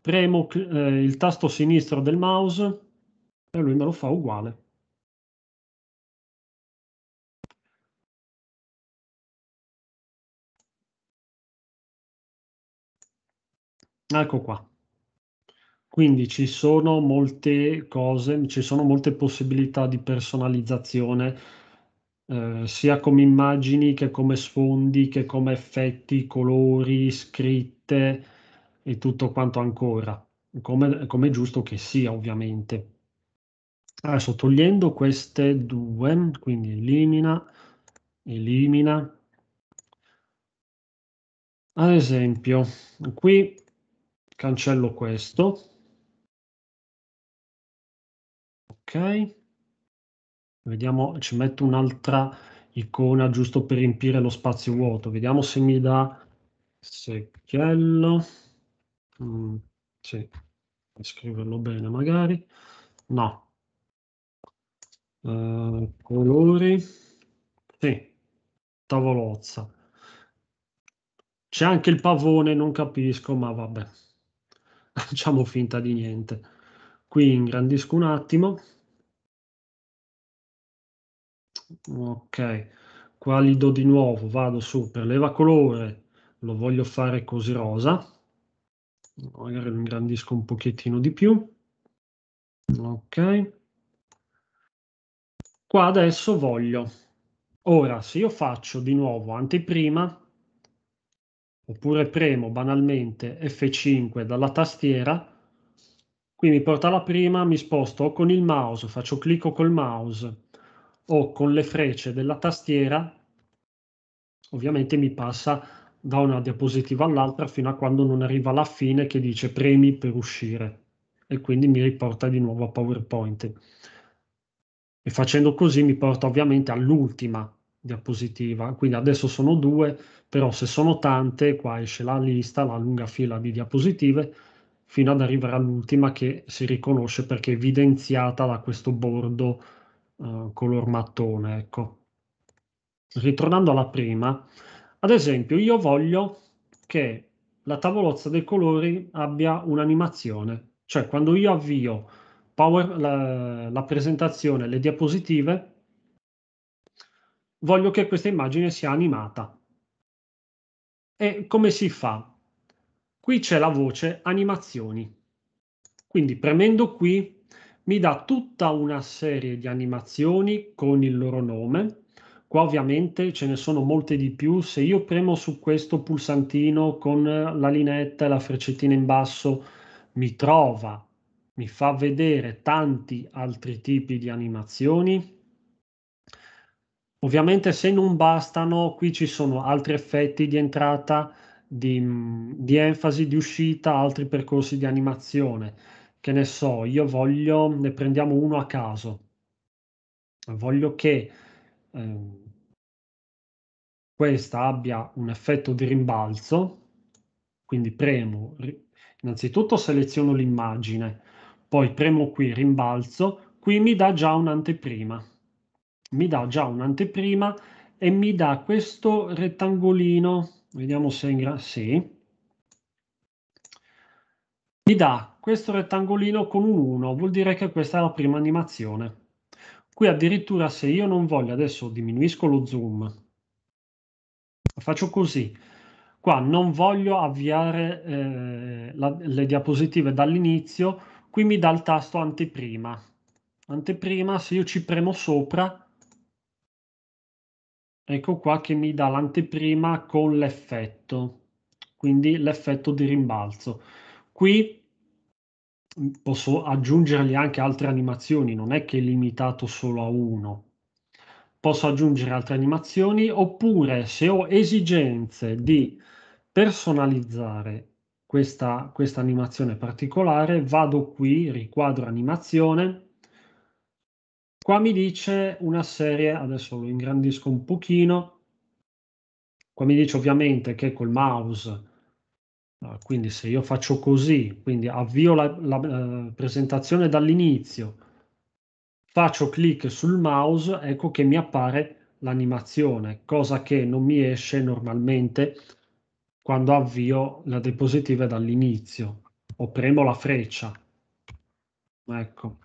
premo eh, il tasto sinistro del mouse e lui me lo fa uguale Ecco qua. Quindi ci sono molte cose, ci sono molte possibilità di personalizzazione, eh, sia come immagini che come sfondi, che come effetti, colori, scritte e tutto quanto ancora, come, come è giusto che sia ovviamente. Adesso togliendo queste due, quindi elimina, elimina. Ad esempio, qui cancello questo. Ok. Vediamo, ci metto un'altra icona giusto per riempire lo spazio vuoto. Vediamo se mi dà secchiello. Mm, sì, scriverlo bene magari. No. Uh, colori. Sì, tavolozza. C'è anche il pavone, non capisco, ma vabbè. <laughs> facciamo finta di niente. Qui ingrandisco un attimo. Ok, qua li do di nuovo, vado su per leva colore, lo voglio fare così rosa. Magari lo ingrandisco un pochettino di più. Ok. Qua adesso voglio. Ora, se io faccio di nuovo anteprima, oppure premo banalmente F5 dalla tastiera, qui mi porta alla prima, mi sposto o con il mouse, faccio clicco col mouse o con le frecce della tastiera, ovviamente mi passa da una diapositiva all'altra fino a quando non arriva alla fine che dice premi per uscire e quindi mi riporta di nuovo a PowerPoint. E facendo così mi porta ovviamente all'ultima diapositiva, quindi adesso sono due, però se sono tante, qua esce la lista, la lunga fila di diapositive, fino ad arrivare all'ultima che si riconosce perché è evidenziata da questo bordo eh, color mattone. Ecco. Ritornando alla prima, ad esempio io voglio che la tavolozza dei colori abbia un'animazione, cioè quando io avvio power, la, la presentazione, le diapositive, voglio che questa immagine sia animata. E come si fa? Qui c'è la voce animazioni. Quindi premendo qui mi dà tutta una serie di animazioni con il loro nome. Qua ovviamente ce ne sono molte di più. Se io premo su questo pulsantino con la linetta e la freccettina in basso, mi trova, mi fa vedere tanti altri tipi di animazioni Ovviamente se non bastano, qui ci sono altri effetti di entrata, di, di enfasi, di uscita, altri percorsi di animazione. Che ne so, io voglio, ne prendiamo uno a caso. Voglio che eh, questa abbia un effetto di rimbalzo, quindi premo, innanzitutto seleziono l'immagine, poi premo qui rimbalzo, qui mi dà già un'anteprima mi dà già un'anteprima e mi dà questo rettangolino, vediamo se è in grado, sì, mi dà questo rettangolino con un 1, vuol dire che questa è la prima animazione. Qui addirittura se io non voglio, adesso diminuisco lo zoom, faccio così, qua non voglio avviare eh, la, le diapositive dall'inizio, qui mi dà il tasto anteprima. Anteprima, se io ci premo sopra, ecco qua che mi dà l'anteprima con l'effetto, quindi l'effetto di rimbalzo. Qui posso aggiungergli anche altre animazioni, non è che è limitato solo a uno. Posso aggiungere altre animazioni oppure se ho esigenze di personalizzare questa, questa animazione particolare, vado qui, riquadro animazione, Qua mi dice una serie, adesso lo ingrandisco un pochino, qua mi dice ovviamente che col mouse, ah, quindi se io faccio così, quindi avvio la, la eh, presentazione dall'inizio, faccio clic sul mouse, ecco che mi appare l'animazione, cosa che non mi esce normalmente quando avvio la diapositiva dall'inizio o premo la freccia. Ecco.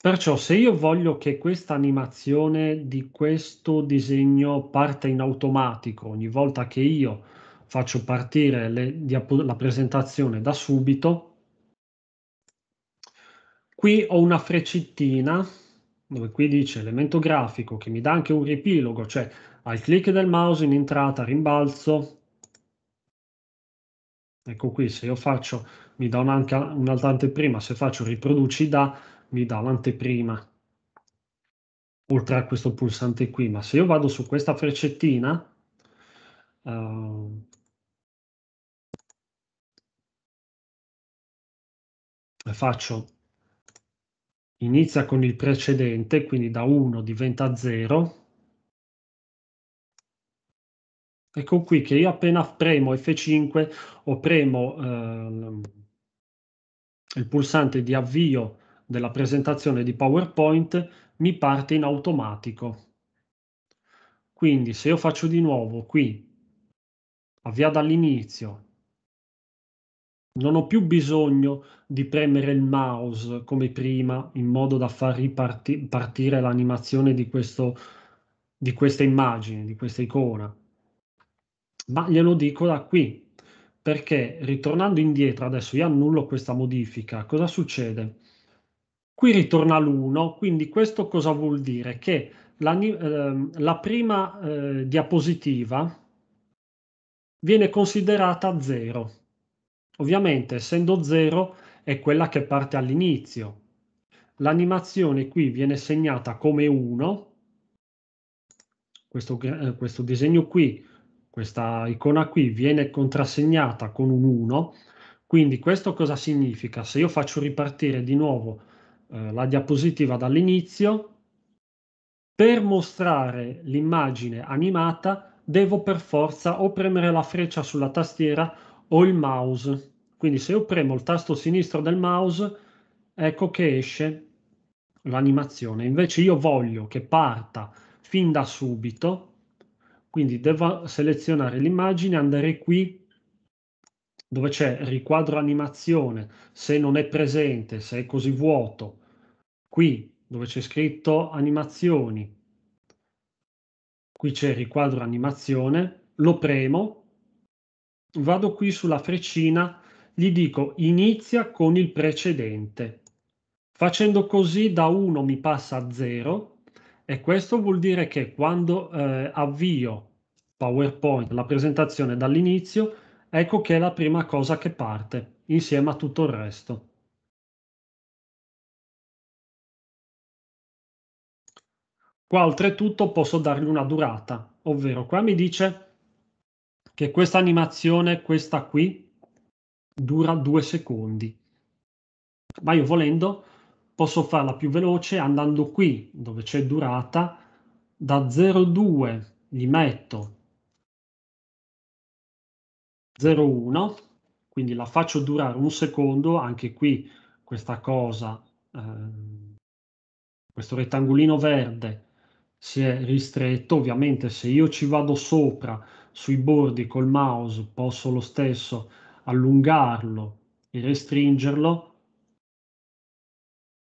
Perciò se io voglio che questa animazione di questo disegno parta in automatico ogni volta che io faccio partire le, la presentazione da subito, qui ho una freccettina dove qui dice elemento grafico che mi dà anche un riepilogo, cioè al clic del mouse in entrata rimbalzo. Ecco qui, se io faccio, mi dà un anche un'altra anteprima, se faccio riproduci da, mi dà l'anteprima oltre a questo pulsante qui ma se io vado su questa freccettina uh, ehm, faccio inizia con il precedente quindi da 1 diventa 0 ecco qui che io appena premo F5 o premo eh, il pulsante di avvio della presentazione di PowerPoint mi parte in automatico. Quindi se io faccio di nuovo qui, avvia dall'inizio, non ho più bisogno di premere il mouse come prima in modo da far ripartire l'animazione di, di, questa immagine, di questa icona. Ma glielo dico da qui, perché ritornando indietro, adesso io annullo questa modifica, cosa succede? Qui ritorna l'1, quindi questo cosa vuol dire? Che la, eh, la prima eh, diapositiva viene considerata 0. Ovviamente, essendo 0, è quella che parte all'inizio. L'animazione qui viene segnata come 1, questo, eh, questo disegno qui, questa icona qui viene contrassegnata con un 1, quindi questo cosa significa? Se io faccio ripartire di nuovo eh, la diapositiva dall'inizio. Per mostrare l'immagine animata devo per forza o premere la freccia sulla tastiera o il mouse. Quindi se io premo il tasto sinistro del mouse, ecco che esce l'animazione. Invece io voglio che parta fin da subito, quindi devo selezionare l'immagine, andare qui dove c'è riquadro animazione, se non è presente, se è così vuoto, qui dove c'è scritto animazioni, qui c'è riquadro animazione, lo premo, vado qui sulla freccina, gli dico inizia con il precedente. Facendo così da 1 mi passa a 0 e questo vuol dire che quando eh, avvio PowerPoint, la presentazione dall'inizio, Ecco che è la prima cosa che parte, insieme a tutto il resto. Qua oltretutto posso dargli una durata, ovvero qua mi dice che questa animazione, questa qui, dura due secondi. Ma io volendo posso farla più veloce andando qui dove c'è durata, da 0,2 gli metto 0,1, quindi la faccio durare un secondo, anche qui questa cosa, eh, questo rettangolino verde si è ristretto, ovviamente se io ci vado sopra sui bordi col mouse posso lo stesso allungarlo e restringerlo,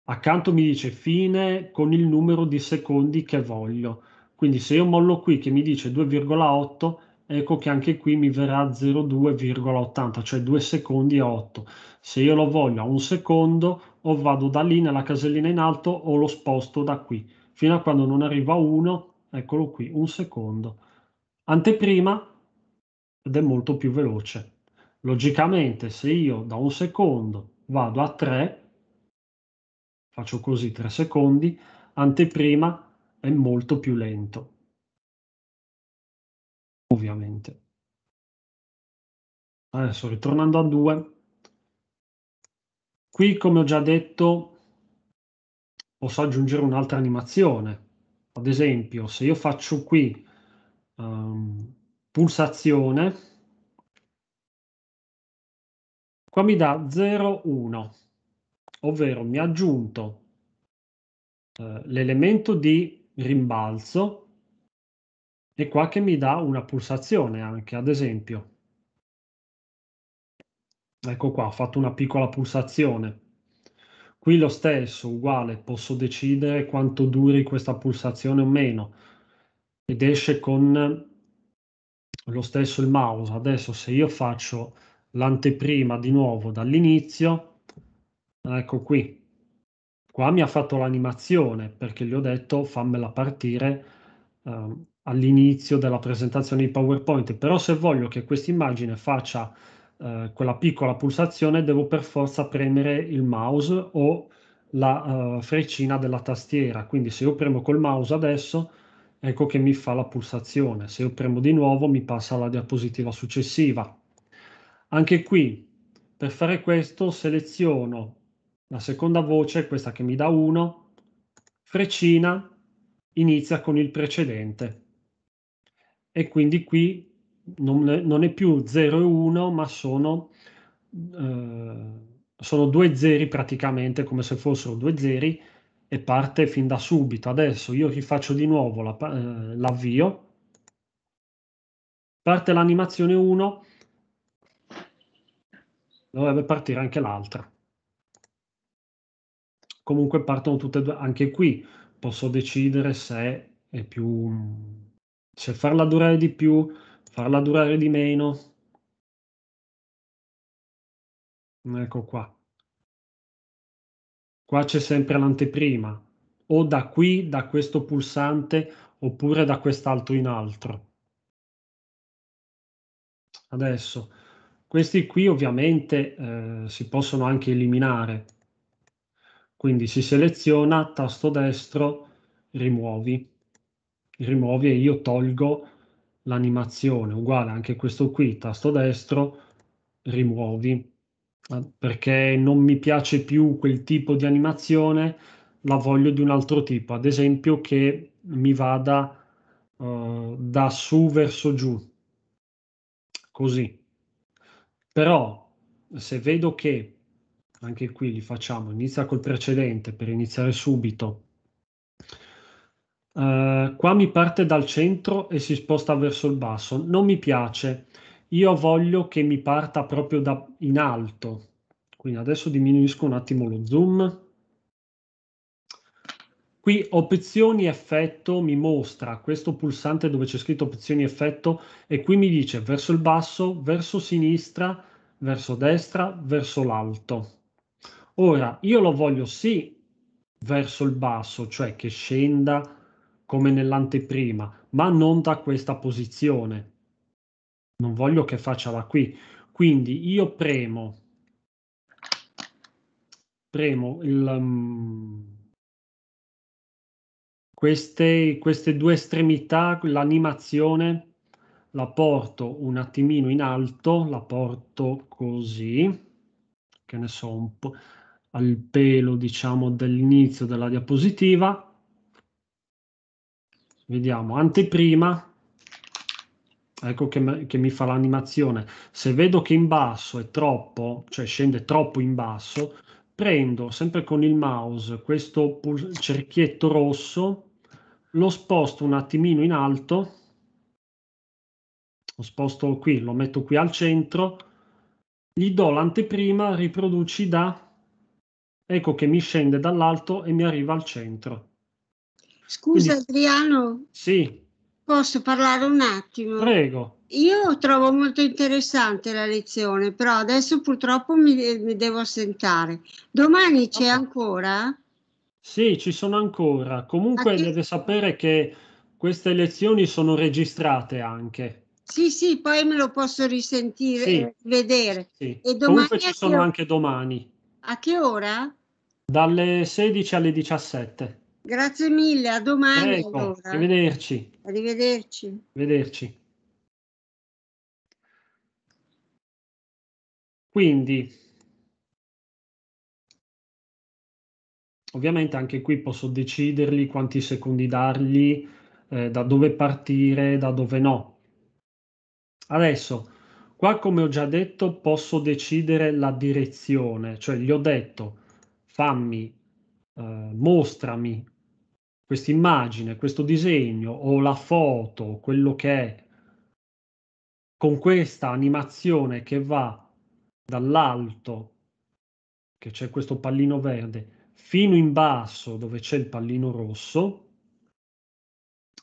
accanto mi dice fine con il numero di secondi che voglio, quindi se io mollo qui che mi dice 2,8 ecco che anche qui mi verrà 0,2,80, cioè 2 secondi e 8. Se io lo voglio a un secondo, o vado da lì nella casellina in alto o lo sposto da qui, fino a quando non arriva a 1, eccolo qui, un secondo. Anteprima ed è molto più veloce. Logicamente, se io da un secondo vado a 3, faccio così 3 secondi, anteprima è molto più lento ovviamente. Adesso ritornando a 2, qui come ho già detto posso aggiungere un'altra animazione. Ad esempio, se io faccio qui um, pulsazione, qua mi dà 0, 1, ovvero mi ha aggiunto eh, l'elemento di rimbalzo e qua che mi dà una pulsazione anche, ad esempio. Ecco qua, ho fatto una piccola pulsazione. Qui lo stesso, uguale, posso decidere quanto duri questa pulsazione o meno ed esce con lo stesso il mouse. Adesso se io faccio l'anteprima di nuovo dall'inizio, ecco qui. Qua mi ha fatto l'animazione perché gli ho detto fammela partire eh, all'inizio della presentazione di PowerPoint, però se voglio che questa immagine faccia eh, quella piccola pulsazione devo per forza premere il mouse o la eh, freccina della tastiera, quindi se io premo col mouse adesso ecco che mi fa la pulsazione, se io premo di nuovo mi passa alla diapositiva successiva. Anche qui per fare questo seleziono la seconda voce, questa che mi dà 1, freccina, inizia con il precedente e quindi qui non, non è più 0 e 1 ma sono, eh, sono due zeri praticamente come se fossero due zeri e parte fin da subito. Adesso io rifaccio di nuovo la, eh, l'avvio, parte l'animazione 1, dovrebbe partire anche l'altra. Comunque partono tutte e due, anche qui posso decidere se è più cioè farla durare di più, farla durare di meno. Ecco qua. Qua c'è sempre l'anteprima, o da qui, da questo pulsante, oppure da quest'altro in altro. Adesso, questi qui ovviamente eh, si possono anche eliminare. Quindi si seleziona, tasto destro, rimuovi rimuovi e io tolgo l'animazione, uguale anche questo qui, tasto destro, rimuovi, perché non mi piace più quel tipo di animazione, la voglio di un altro tipo, ad esempio che mi vada uh, da su verso giù, così. Però se vedo che, anche qui li facciamo, inizia col precedente per iniziare subito, eh, qua mi parte dal centro e si sposta verso il basso, non mi piace, io voglio che mi parta proprio da, in alto, quindi adesso diminuisco un attimo lo zoom. Qui opzioni effetto mi mostra questo pulsante dove c'è scritto opzioni effetto e qui mi dice verso il basso, verso sinistra, verso destra, verso l'alto. Ora io lo voglio sì verso il basso, cioè che scenda come nell'anteprima, ma non da questa posizione. Non voglio che faccia da qui. Quindi io premo, premo il, um, queste, queste due estremità, l'animazione, la porto un attimino in alto, la porto così, che ne so, un po' al pelo, diciamo, dell'inizio della diapositiva, Vediamo, anteprima, ecco che, che mi fa l'animazione. Se vedo che in basso è troppo, cioè scende troppo in basso, prendo sempre con il mouse questo cerchietto rosso, lo sposto un attimino in alto, lo sposto qui, lo metto qui al centro, gli do l'anteprima, riproduci da, ecco che mi scende dall'alto e mi arriva al centro. Scusa Quindi, Adriano. Sì. Posso parlare un attimo? Prego. Io trovo molto interessante la lezione, però adesso purtroppo mi, mi devo assentare. Domani c'è ancora? Sì, ci sono ancora. Comunque Attiv- ah, deve sapere che queste lezioni sono registrate anche. Sì, sì, poi me lo posso risentire sì. e vedere. Sì. E Comunque ci sono anche domani. A che ora? Dalle 16 alle 17. Grazie mille, a domani. Prego, allora. Arrivederci. Arrivederci. Arrivederci. Quindi, ovviamente anche qui posso decidergli quanti secondi dargli, eh, da dove partire, da dove no. Adesso, qua come ho già detto, posso decidere la direzione, cioè gli ho detto fammi, eh, mostrami questa immagine, questo disegno o la foto, quello che è, con questa animazione che va dall'alto, che c'è questo pallino verde, fino in basso dove c'è il pallino rosso,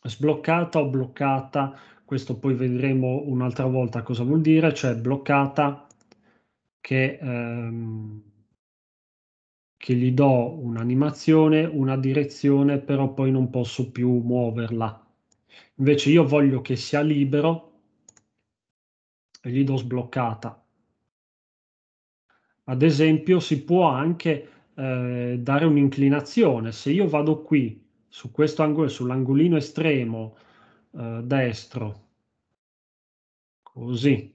sbloccata o bloccata, questo poi vedremo un'altra volta cosa vuol dire, cioè bloccata che... Ehm, che gli do un'animazione, una direzione, però poi non posso più muoverla. Invece io voglio che sia libero e gli do sbloccata. Ad esempio si può anche eh, dare un'inclinazione. Se io vado qui, su questo angolo, sull'angolino estremo eh, destro, così,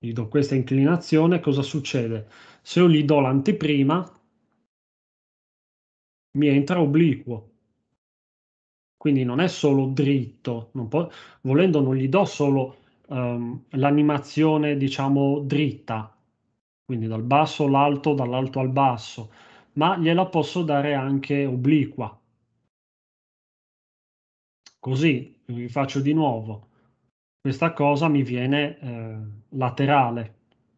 gli do questa inclinazione, cosa succede? se io gli do l'anteprima, mi entra obliquo. Quindi non è solo dritto, non può, volendo non gli do solo um, l'animazione, diciamo, dritta, quindi dal basso all'alto, dall'alto al basso, ma gliela posso dare anche obliqua. Così, vi faccio di nuovo, questa cosa mi viene eh, laterale,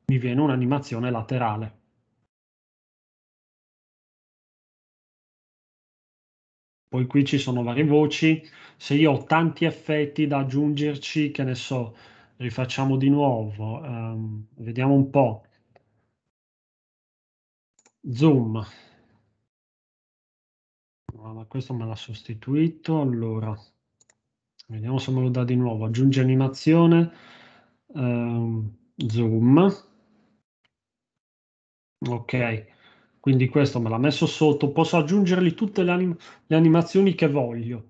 mi viene un'animazione laterale. Poi qui ci sono varie voci. Se io ho tanti effetti da aggiungerci, che ne so, rifacciamo di nuovo, um, vediamo un po'. Zoom. Allora, questo me l'ha sostituito, allora vediamo se me lo dà di nuovo. Aggiunge animazione, um, zoom. Ok, quindi questo me l'ha messo sotto. Posso aggiungergli tutte le, anim- le animazioni che voglio.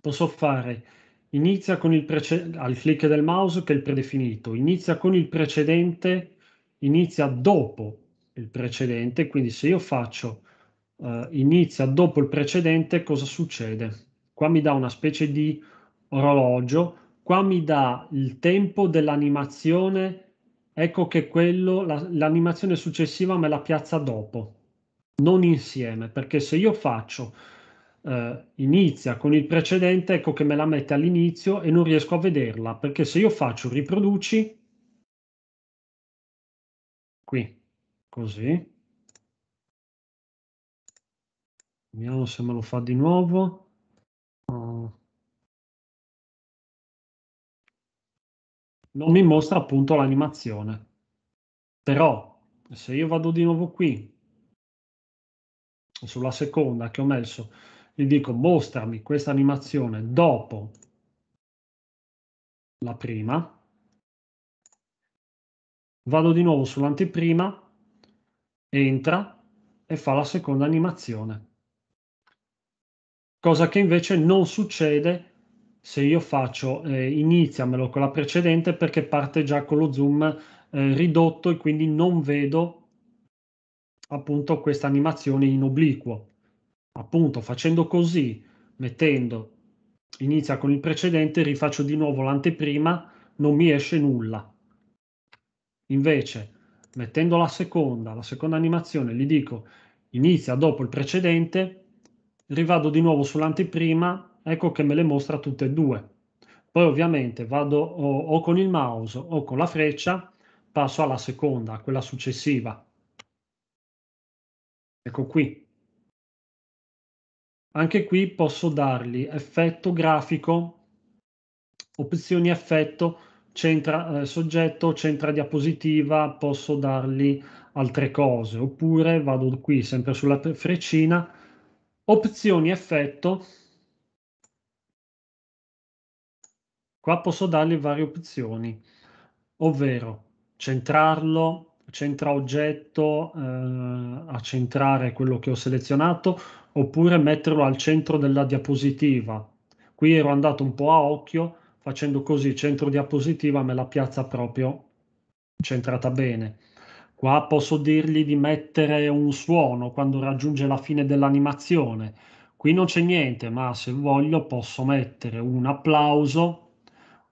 Posso fare inizia con il precedente al click del mouse che è il predefinito, inizia con il precedente, inizia dopo il precedente, quindi se io faccio uh, inizia dopo il precedente, cosa succede? Qua mi dà una specie di orologio, qua mi dà il tempo dell'animazione ecco che quello, la, l'animazione successiva me la piazza dopo, non insieme, perché se io faccio eh, inizia con il precedente, ecco che me la mette all'inizio e non riesco a vederla, perché se io faccio riproduci, qui, così, vediamo se me lo fa di nuovo, non mi mostra appunto l'animazione. Però se io vado di nuovo qui, sulla seconda che ho messo, gli dico mostrami questa animazione dopo la prima, vado di nuovo sull'anteprima, entra e fa la seconda animazione. Cosa che invece non succede se io faccio eh, iniziamelo con la precedente perché parte già con lo zoom eh, ridotto e quindi non vedo appunto questa animazione in obliquo. Appunto facendo così, mettendo inizia con il precedente, rifaccio di nuovo l'anteprima, non mi esce nulla. Invece mettendo la seconda, la seconda animazione, gli dico inizia dopo il precedente, rivado di nuovo sull'anteprima, ecco che me le mostra tutte e due. Poi ovviamente vado o, o con il mouse o con la freccia, passo alla seconda, quella successiva. Ecco qui. Anche qui posso dargli effetto grafico, opzioni effetto, centra eh, soggetto, centra diapositiva, posso dargli altre cose. Oppure vado qui sempre sulla freccina, opzioni effetto, Qua posso dargli varie opzioni, ovvero centrarlo, centra oggetto, eh, a centrare quello che ho selezionato, oppure metterlo al centro della diapositiva. Qui ero andato un po' a occhio, facendo così centro diapositiva me la piazza proprio centrata bene. Qua posso dirgli di mettere un suono quando raggiunge la fine dell'animazione. Qui non c'è niente, ma se voglio posso mettere un applauso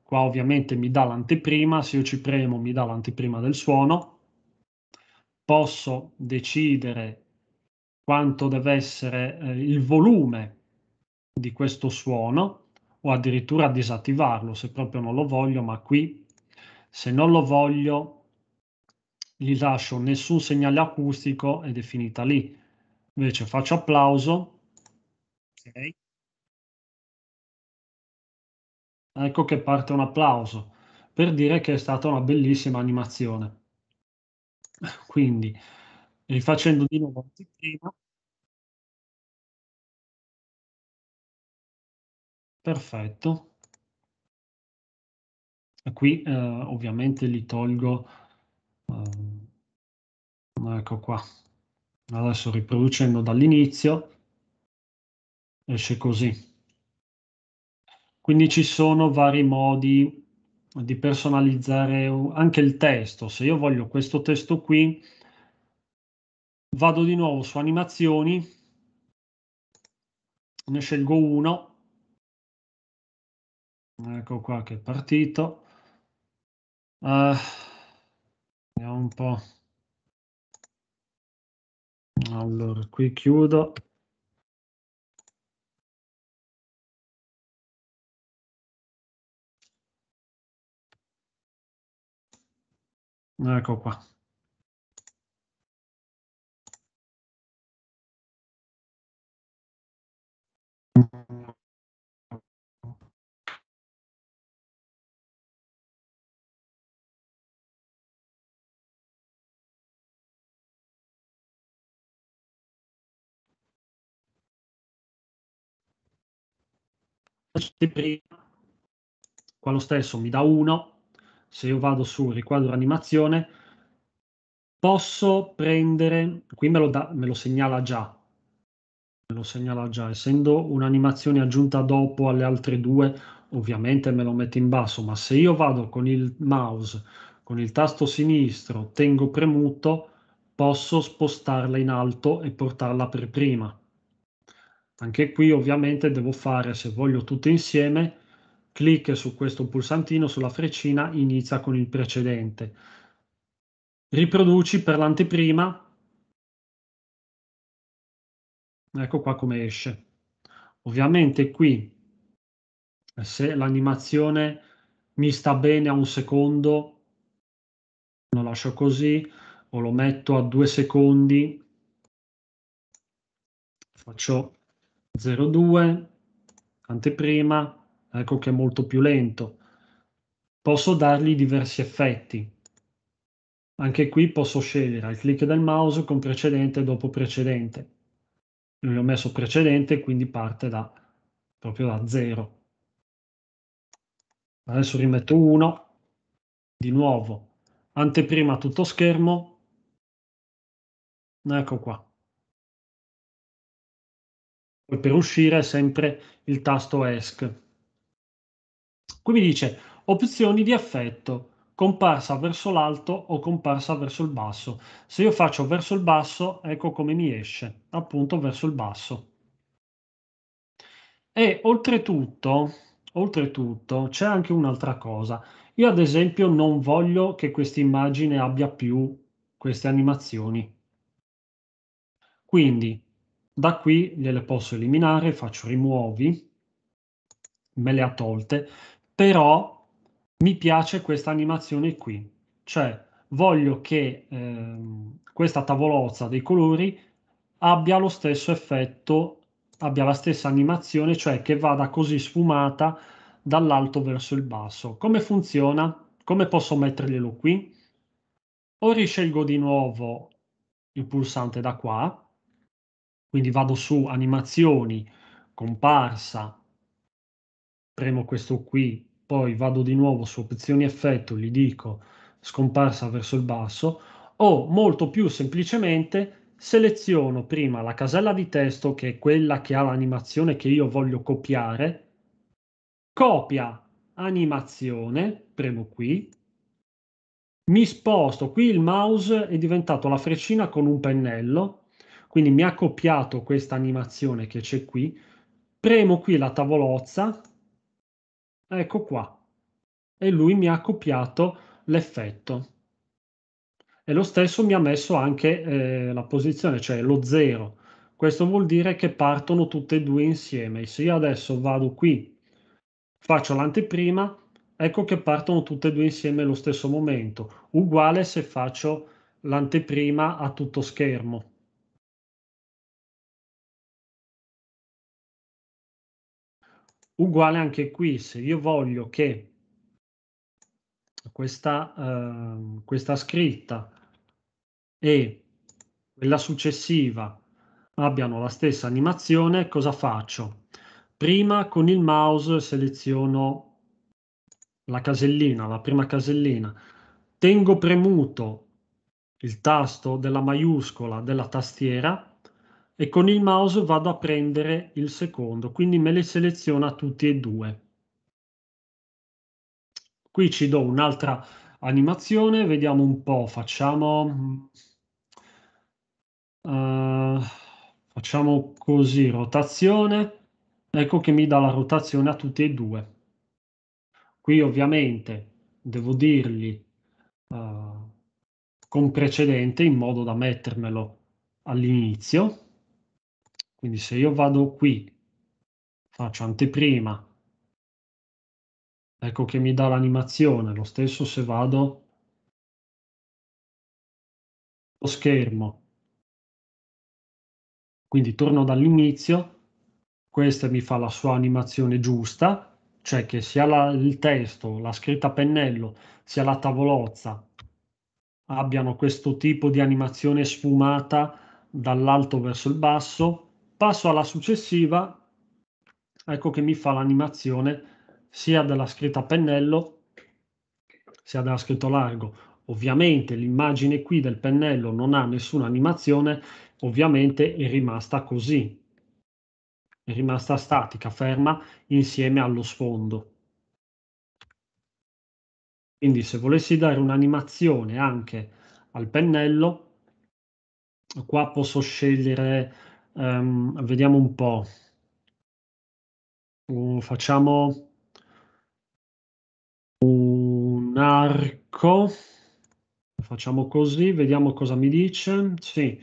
Qua ovviamente mi dà l'anteprima, se io ci premo mi dà l'anteprima del suono. Posso decidere quanto deve essere eh, il volume di questo suono o addirittura disattivarlo se proprio non lo voglio, ma qui se non lo voglio gli lascio nessun segnale acustico ed è finita lì. Invece faccio applauso. Okay. Ecco che parte un applauso per dire che è stata una bellissima animazione. <laughs> Quindi, rifacendo di nuovo l'anteprima. Perfetto. Qui eh, ovviamente li tolgo. Eh, ecco qua. Adesso riproducendo dall'inizio esce così. Quindi ci sono vari modi di personalizzare anche il testo. Se io voglio questo testo qui, vado di nuovo su animazioni, ne scelgo uno, ecco qua che è partito, uh, vediamo un po', allora qui chiudo Ecco qua. qua lo stesso mi dà 1 se io vado su riquadro animazione, posso prendere, qui me lo, da, me lo segnala già, me lo segnala già, essendo un'animazione aggiunta dopo alle altre due, ovviamente me lo metto in basso, ma se io vado con il mouse, con il tasto sinistro, tengo premuto, posso spostarla in alto e portarla per prima. Anche qui ovviamente devo fare, se voglio tutte insieme, clic su questo pulsantino, sulla freccina, inizia con il precedente. Riproduci per l'anteprima. Ecco qua come esce. Ovviamente qui, se l'animazione mi sta bene a un secondo, lo lascio così, o lo metto a due secondi, faccio 0,2, anteprima, ecco che è molto più lento. Posso dargli diversi effetti. Anche qui posso scegliere al clic del mouse con precedente e dopo precedente. Io gli ho messo precedente, quindi parte da, proprio da zero. Adesso rimetto 1. Di nuovo, anteprima tutto schermo. Ecco qua. Poi per uscire sempre il tasto ESC. Qui mi dice opzioni di affetto, comparsa verso l'alto o comparsa verso il basso. Se io faccio verso il basso, ecco come mi esce, appunto verso il basso. E oltretutto, oltretutto c'è anche un'altra cosa. Io ad esempio non voglio che questa immagine abbia più queste animazioni. Quindi da qui gliele posso eliminare, faccio rimuovi, me le ha tolte però mi piace questa animazione qui, cioè voglio che ehm, questa tavolozza dei colori abbia lo stesso effetto, abbia la stessa animazione, cioè che vada così sfumata dall'alto verso il basso. Come funziona? Come posso metterglielo qui? O riscelgo di nuovo il pulsante da qua, quindi vado su animazioni, comparsa, premo questo qui, poi vado di nuovo su opzioni effetto, gli dico scomparsa verso il basso, o molto più semplicemente seleziono prima la casella di testo che è quella che ha l'animazione che io voglio copiare, copia animazione, premo qui, mi sposto, qui il mouse è diventato la freccina con un pennello, quindi mi ha copiato questa animazione che c'è qui, premo qui la tavolozza, Ecco qua. E lui mi ha copiato l'effetto. E lo stesso mi ha messo anche eh, la posizione, cioè lo 0. Questo vuol dire che partono tutte e due insieme. Se io adesso vado qui, faccio l'anteprima, ecco che partono tutte e due insieme allo stesso momento. Uguale se faccio l'anteprima a tutto schermo. Uguale anche qui, se io voglio che questa, eh, questa scritta e quella successiva abbiano la stessa animazione, cosa faccio? Prima con il mouse seleziono la casellina, la prima casellina, tengo premuto il tasto della maiuscola della tastiera e con il mouse vado a prendere il secondo, quindi me le seleziona tutti e due. Qui ci do un'altra animazione, vediamo un po', facciamo... Uh, facciamo così, rotazione, ecco che mi dà la rotazione a tutti e due. Qui ovviamente devo dirgli uh, con precedente in modo da mettermelo all'inizio quindi se io vado qui, faccio anteprima, ecco che mi dà l'animazione, lo stesso se vado lo schermo. Quindi torno dall'inizio, questa mi fa la sua animazione giusta, cioè che sia la, il testo, la scritta a pennello, sia la tavolozza abbiano questo tipo di animazione sfumata dall'alto verso il basso, Passo alla successiva, ecco che mi fa l'animazione sia della scritta a pennello sia della scritta largo. Ovviamente l'immagine qui del pennello non ha nessuna animazione, ovviamente è rimasta così, è rimasta statica, ferma insieme allo sfondo. Quindi se volessi dare un'animazione anche al pennello, qua posso scegliere Um, vediamo un po'. Uh, facciamo un arco. Facciamo così, vediamo cosa mi dice. Sì,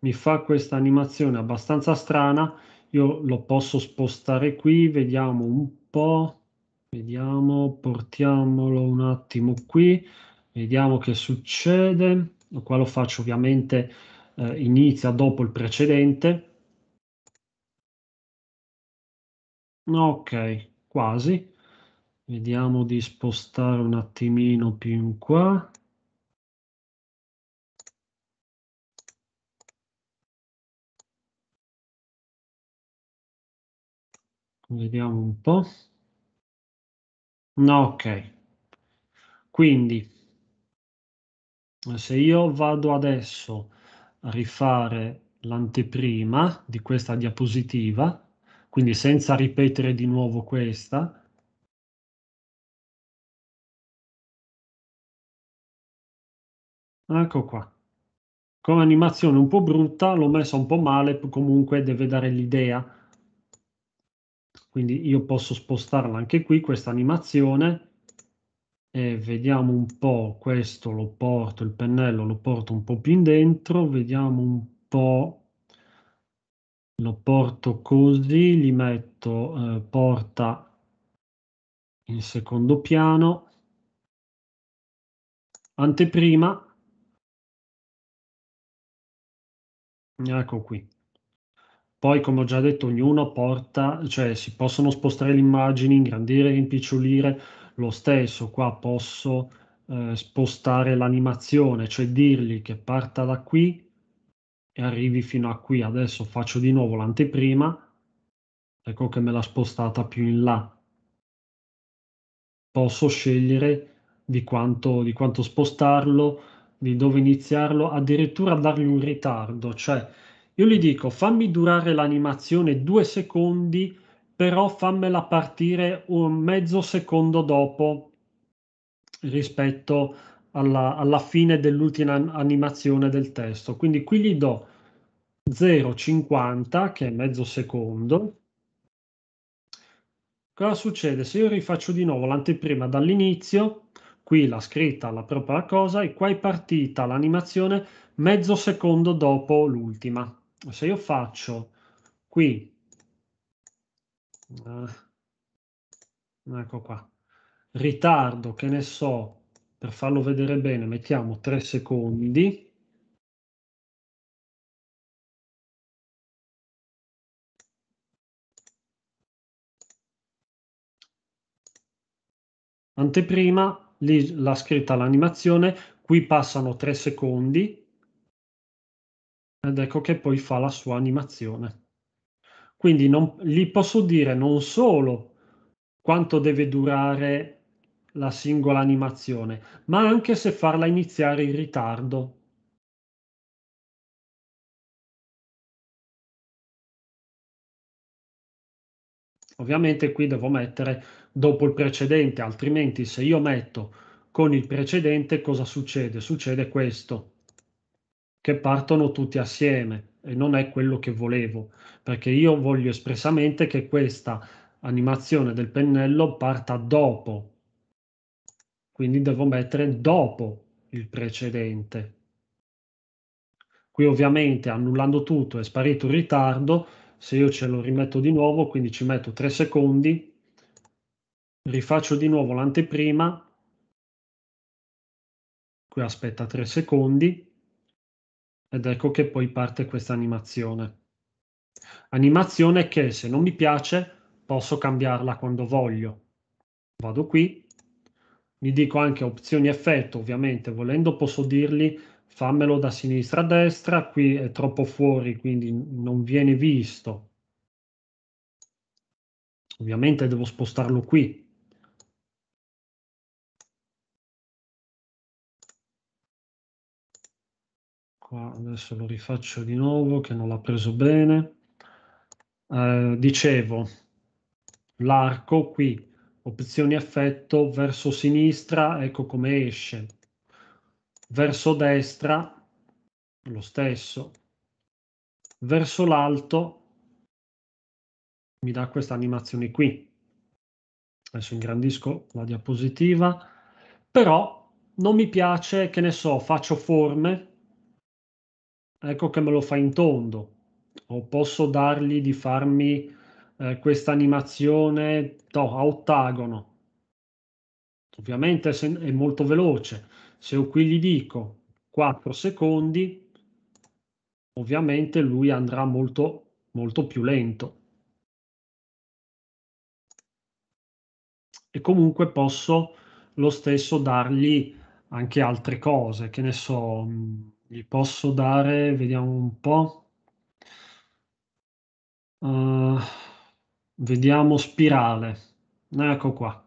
mi fa questa animazione abbastanza strana. Io lo posso spostare qui, vediamo un po'. Vediamo, portiamolo un attimo qui. Vediamo che succede. Qua lo faccio ovviamente, eh, inizia dopo il precedente Ok, quasi. Vediamo di spostare un attimino più in qua. Vediamo un po'. No, ok. Quindi, se io vado adesso a rifare l'anteprima di questa diapositiva, quindi senza ripetere di nuovo questa, Ecco qua. Con animazione un po' brutta, l'ho messa un po' male, comunque deve dare l'idea. Quindi io posso spostarla anche qui, questa animazione. E vediamo un po', questo lo porto, il pennello lo porto un po' più in dentro, vediamo un po' lo porto così, gli metto eh, porta in secondo piano, anteprima, ecco qui. Poi, come ho già detto, ognuno porta, cioè si possono spostare le immagini, ingrandire, rimpicciolire, lo stesso qua posso eh, spostare l'animazione, cioè dirgli che parta da qui e arrivi fino a qui. Adesso faccio di nuovo l'anteprima, ecco che me l'ha spostata più in là. Posso scegliere di quanto, di quanto spostarlo, di dove iniziarlo, addirittura dargli un ritardo, cioè io gli dico fammi durare l'animazione due secondi, però fammela partire un mezzo secondo dopo rispetto alla, alla fine dell'ultima animazione del testo. Quindi qui gli do 0,50 che è mezzo secondo. Cosa succede? Se io rifaccio di nuovo l'anteprima dall'inizio, qui la scritta la propria cosa e qua è partita l'animazione mezzo secondo dopo l'ultima. Se io faccio qui, eh, ecco qua, ritardo che ne so, per farlo vedere bene mettiamo 3 secondi, Anteprima, lì la scritta l'animazione, qui passano tre secondi ed ecco che poi fa la sua animazione. Quindi non, gli posso dire non solo quanto deve durare la singola animazione, ma anche se farla iniziare in ritardo. Ovviamente qui devo mettere dopo il precedente, altrimenti se io metto con il precedente cosa succede? Succede questo, che partono tutti assieme e non è quello che volevo, perché io voglio espressamente che questa animazione del pennello parta dopo, quindi devo mettere dopo il precedente. Qui ovviamente annullando tutto è sparito il ritardo, se io ce lo rimetto di nuovo, quindi ci metto 3 secondi, rifaccio di nuovo l'anteprima, qui aspetta 3 secondi ed ecco che poi parte questa animazione. Animazione che se non mi piace posso cambiarla quando voglio. Vado qui, mi dico anche opzioni effetto, ovviamente volendo posso dirgli fammelo da sinistra a destra, qui è troppo fuori quindi non viene visto. Ovviamente devo spostarlo qui, qua adesso lo rifaccio di nuovo che non l'ha preso bene. Eh, dicevo, l'arco qui, opzioni effetto, verso sinistra, ecco come esce. Verso destra, lo stesso. Verso l'alto, mi dà questa animazione qui. Adesso ingrandisco la diapositiva, però non mi piace, che ne so, faccio forme, ecco che me lo fa in tondo, o posso dargli di farmi eh, questa animazione no, a ottagono. Ovviamente è molto veloce, se io qui gli dico 4 secondi, ovviamente lui andrà molto, molto più lento. E comunque posso lo stesso dargli anche altre cose, che ne so, mm, gli posso dare, vediamo un po'. Uh, vediamo spirale. Ecco qua,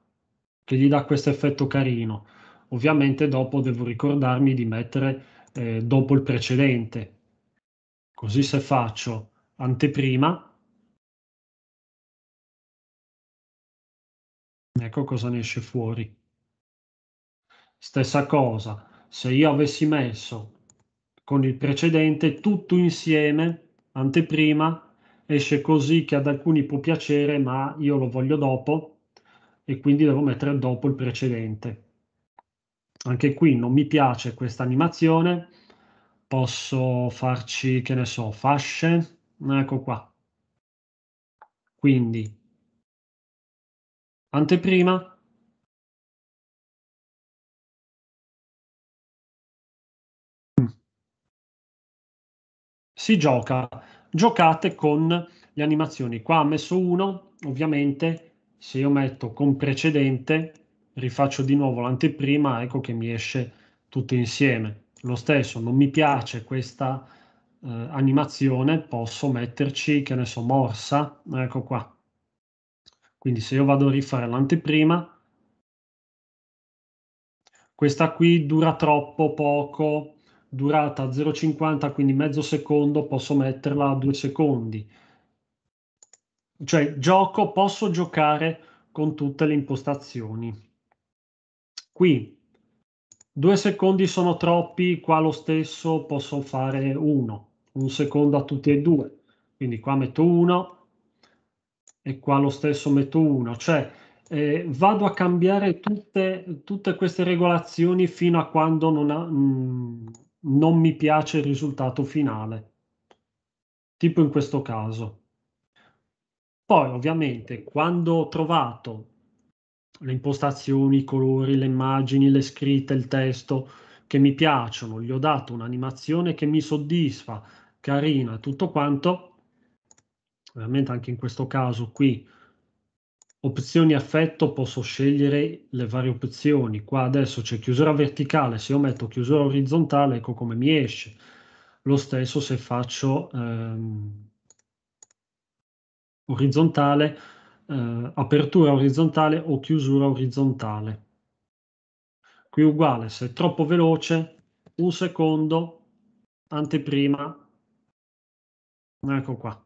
che gli dà questo effetto carino. Ovviamente dopo devo ricordarmi di mettere eh, dopo il precedente. Così se faccio anteprima, ecco cosa ne esce fuori. Stessa cosa, se io avessi messo con il precedente tutto insieme, anteprima, esce così che ad alcuni può piacere, ma io lo voglio dopo e quindi devo mettere dopo il precedente. Anche qui non mi piace questa animazione, posso farci, che ne so, fasce, ecco qua. Quindi, anteprima, si gioca, giocate con le animazioni. Qua ha messo uno ovviamente se io metto con precedente, rifaccio di nuovo l'anteprima, ecco che mi esce tutto insieme. Lo stesso, non mi piace questa eh, animazione, posso metterci, che ne so, morsa, ecco qua. Quindi se io vado a rifare l'anteprima, questa qui dura troppo poco, durata 0,50, quindi mezzo secondo, posso metterla a due secondi. Cioè, gioco, posso giocare con tutte le impostazioni. Qui due secondi sono troppi, qua lo stesso posso fare uno, un secondo a tutti e due. Quindi qua metto uno e qua lo stesso metto uno. Cioè, eh, vado a cambiare tutte, tutte, queste regolazioni fino a quando non, ha, mh, mm, non mi piace il risultato finale, tipo in questo caso. Poi ovviamente quando ho trovato le impostazioni, i colori, le immagini, le scritte, il testo che mi piacciono, gli ho dato un'animazione che mi soddisfa, carina, tutto quanto, ovviamente anche in questo caso qui opzioni affetto posso scegliere le varie opzioni. Qua adesso c'è chiusura verticale, se io metto chiusura orizzontale, ecco come mi esce. Lo stesso se faccio ehm, orizzontale, eh, apertura orizzontale o chiusura orizzontale. Qui uguale, se è troppo veloce, un secondo, anteprima, ecco qua,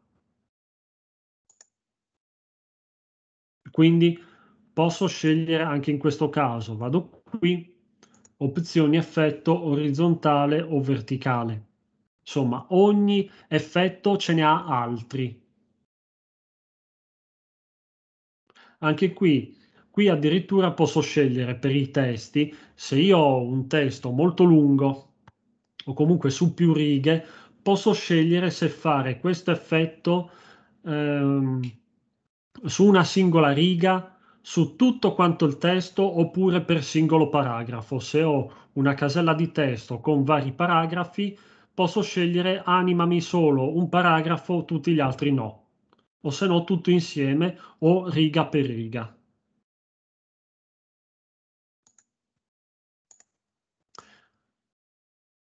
Quindi posso scegliere anche in questo caso, vado qui, opzioni effetto orizzontale o verticale. Insomma, ogni effetto ce ne ha altri. Anche qui, qui addirittura posso scegliere per i testi, se io ho un testo molto lungo o comunque su più righe, posso scegliere se fare questo effetto ehm, su una singola riga, su tutto quanto il testo oppure per singolo paragrafo. Se ho una casella di testo con vari paragrafi, posso scegliere animami solo un paragrafo, tutti gli altri no, o se no tutto insieme o riga per riga.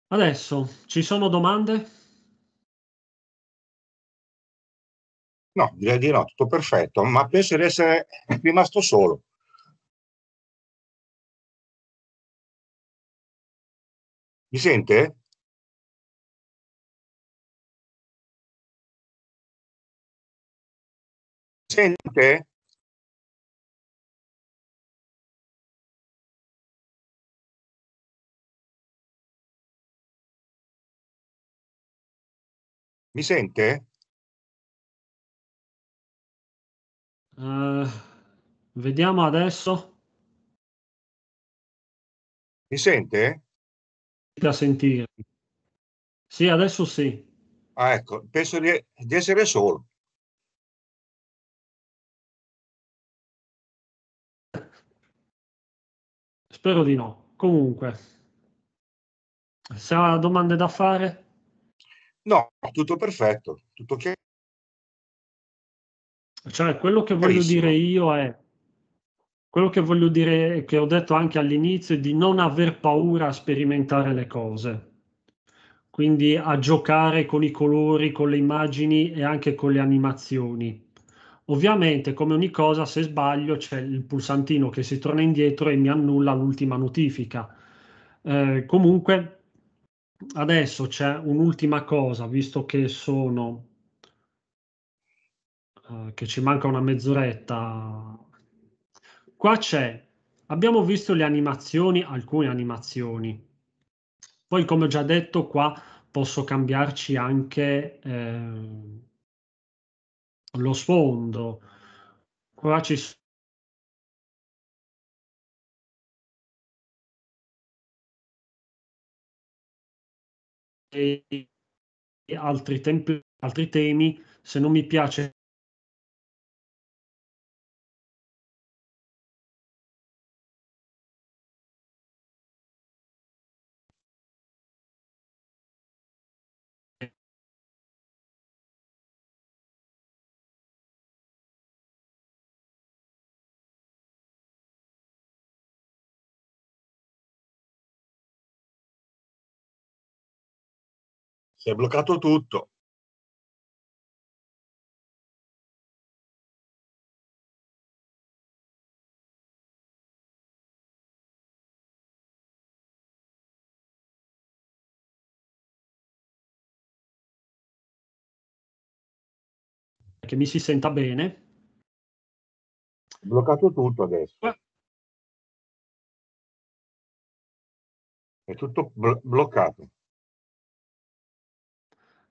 Adesso ci sono domande? No, direi di no, tutto perfetto, ma penso di essere rimasto solo. Mi sente? Sente? Mi sente? Eh, vediamo adesso. Mi sente? Da sentire. Sì, adesso sì. Ah, ecco, penso di, di essere solo. Spero di no. Comunque, se ha domande da fare? No, tutto perfetto, tutto chiaro. Cioè, quello che voglio Carissimo. dire io è quello che voglio dire, che ho detto anche all'inizio, è di non aver paura a sperimentare le cose. Quindi a giocare con i colori, con le immagini e anche con le animazioni. Ovviamente, come ogni cosa, se sbaglio c'è il pulsantino che si torna indietro e mi annulla l'ultima notifica. Eh, comunque, adesso c'è un'ultima cosa, visto che sono eh, che ci manca una mezz'oretta. Qua c'è, abbiamo visto le animazioni, alcune animazioni. Poi, come ho già detto, qua posso cambiarci anche eh, lo sfondo. Qua ci sono altri, tempi, altri temi. Se non mi piace si è bloccato tutto. Che mi si senta bene. bloccato tutto adesso. È tutto bl- bloccato.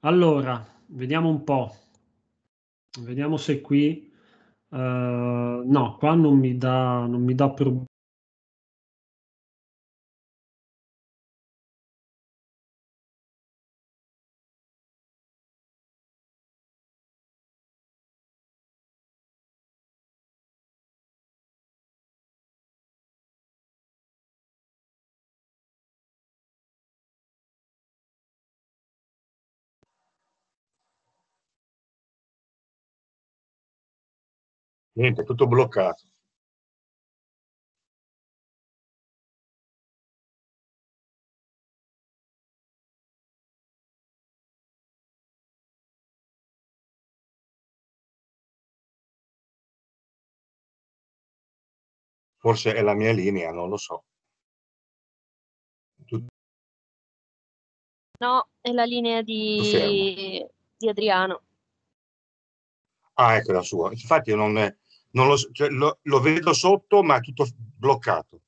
Allora, vediamo un po'. Vediamo se qui... Uh, no, qua non mi dà, non mi dà problemi Niente, tutto bloccato. Forse è la mia linea, non lo so. Tut no, è la linea di, di Adriano. Ah, ecco la sua. Infatti non è lo, cioè, lo, lo vedo sotto ma è tutto bloccato.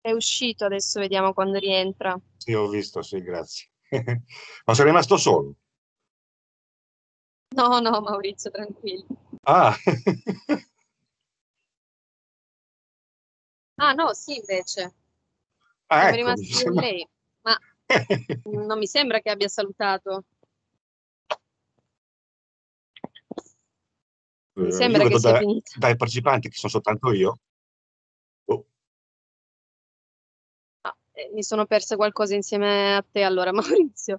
È uscito, adesso vediamo quando rientra. Sì, ho visto, sì, grazie. <laughs> ma sei rimasto solo? No, no, Maurizio, tranquillo. Ah. ah, no, sì, invece. Ah, ecco, rimasti sembra... lei, ma <laughs> non mi sembra che abbia salutato. Mi eh, sembra che sia da, finita. Dai partecipanti, che sono soltanto io. Oh. Ah, eh, mi sono persa qualcosa insieme a te allora, <laughs> Maurizio.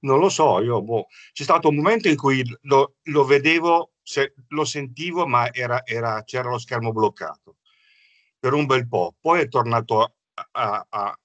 Non lo so, io boh. c'è stato un momento in cui lo, lo vedevo, se, lo sentivo, ma era, era, c'era lo schermo bloccato per un bel po'. Poi è tornato uh, uh, uh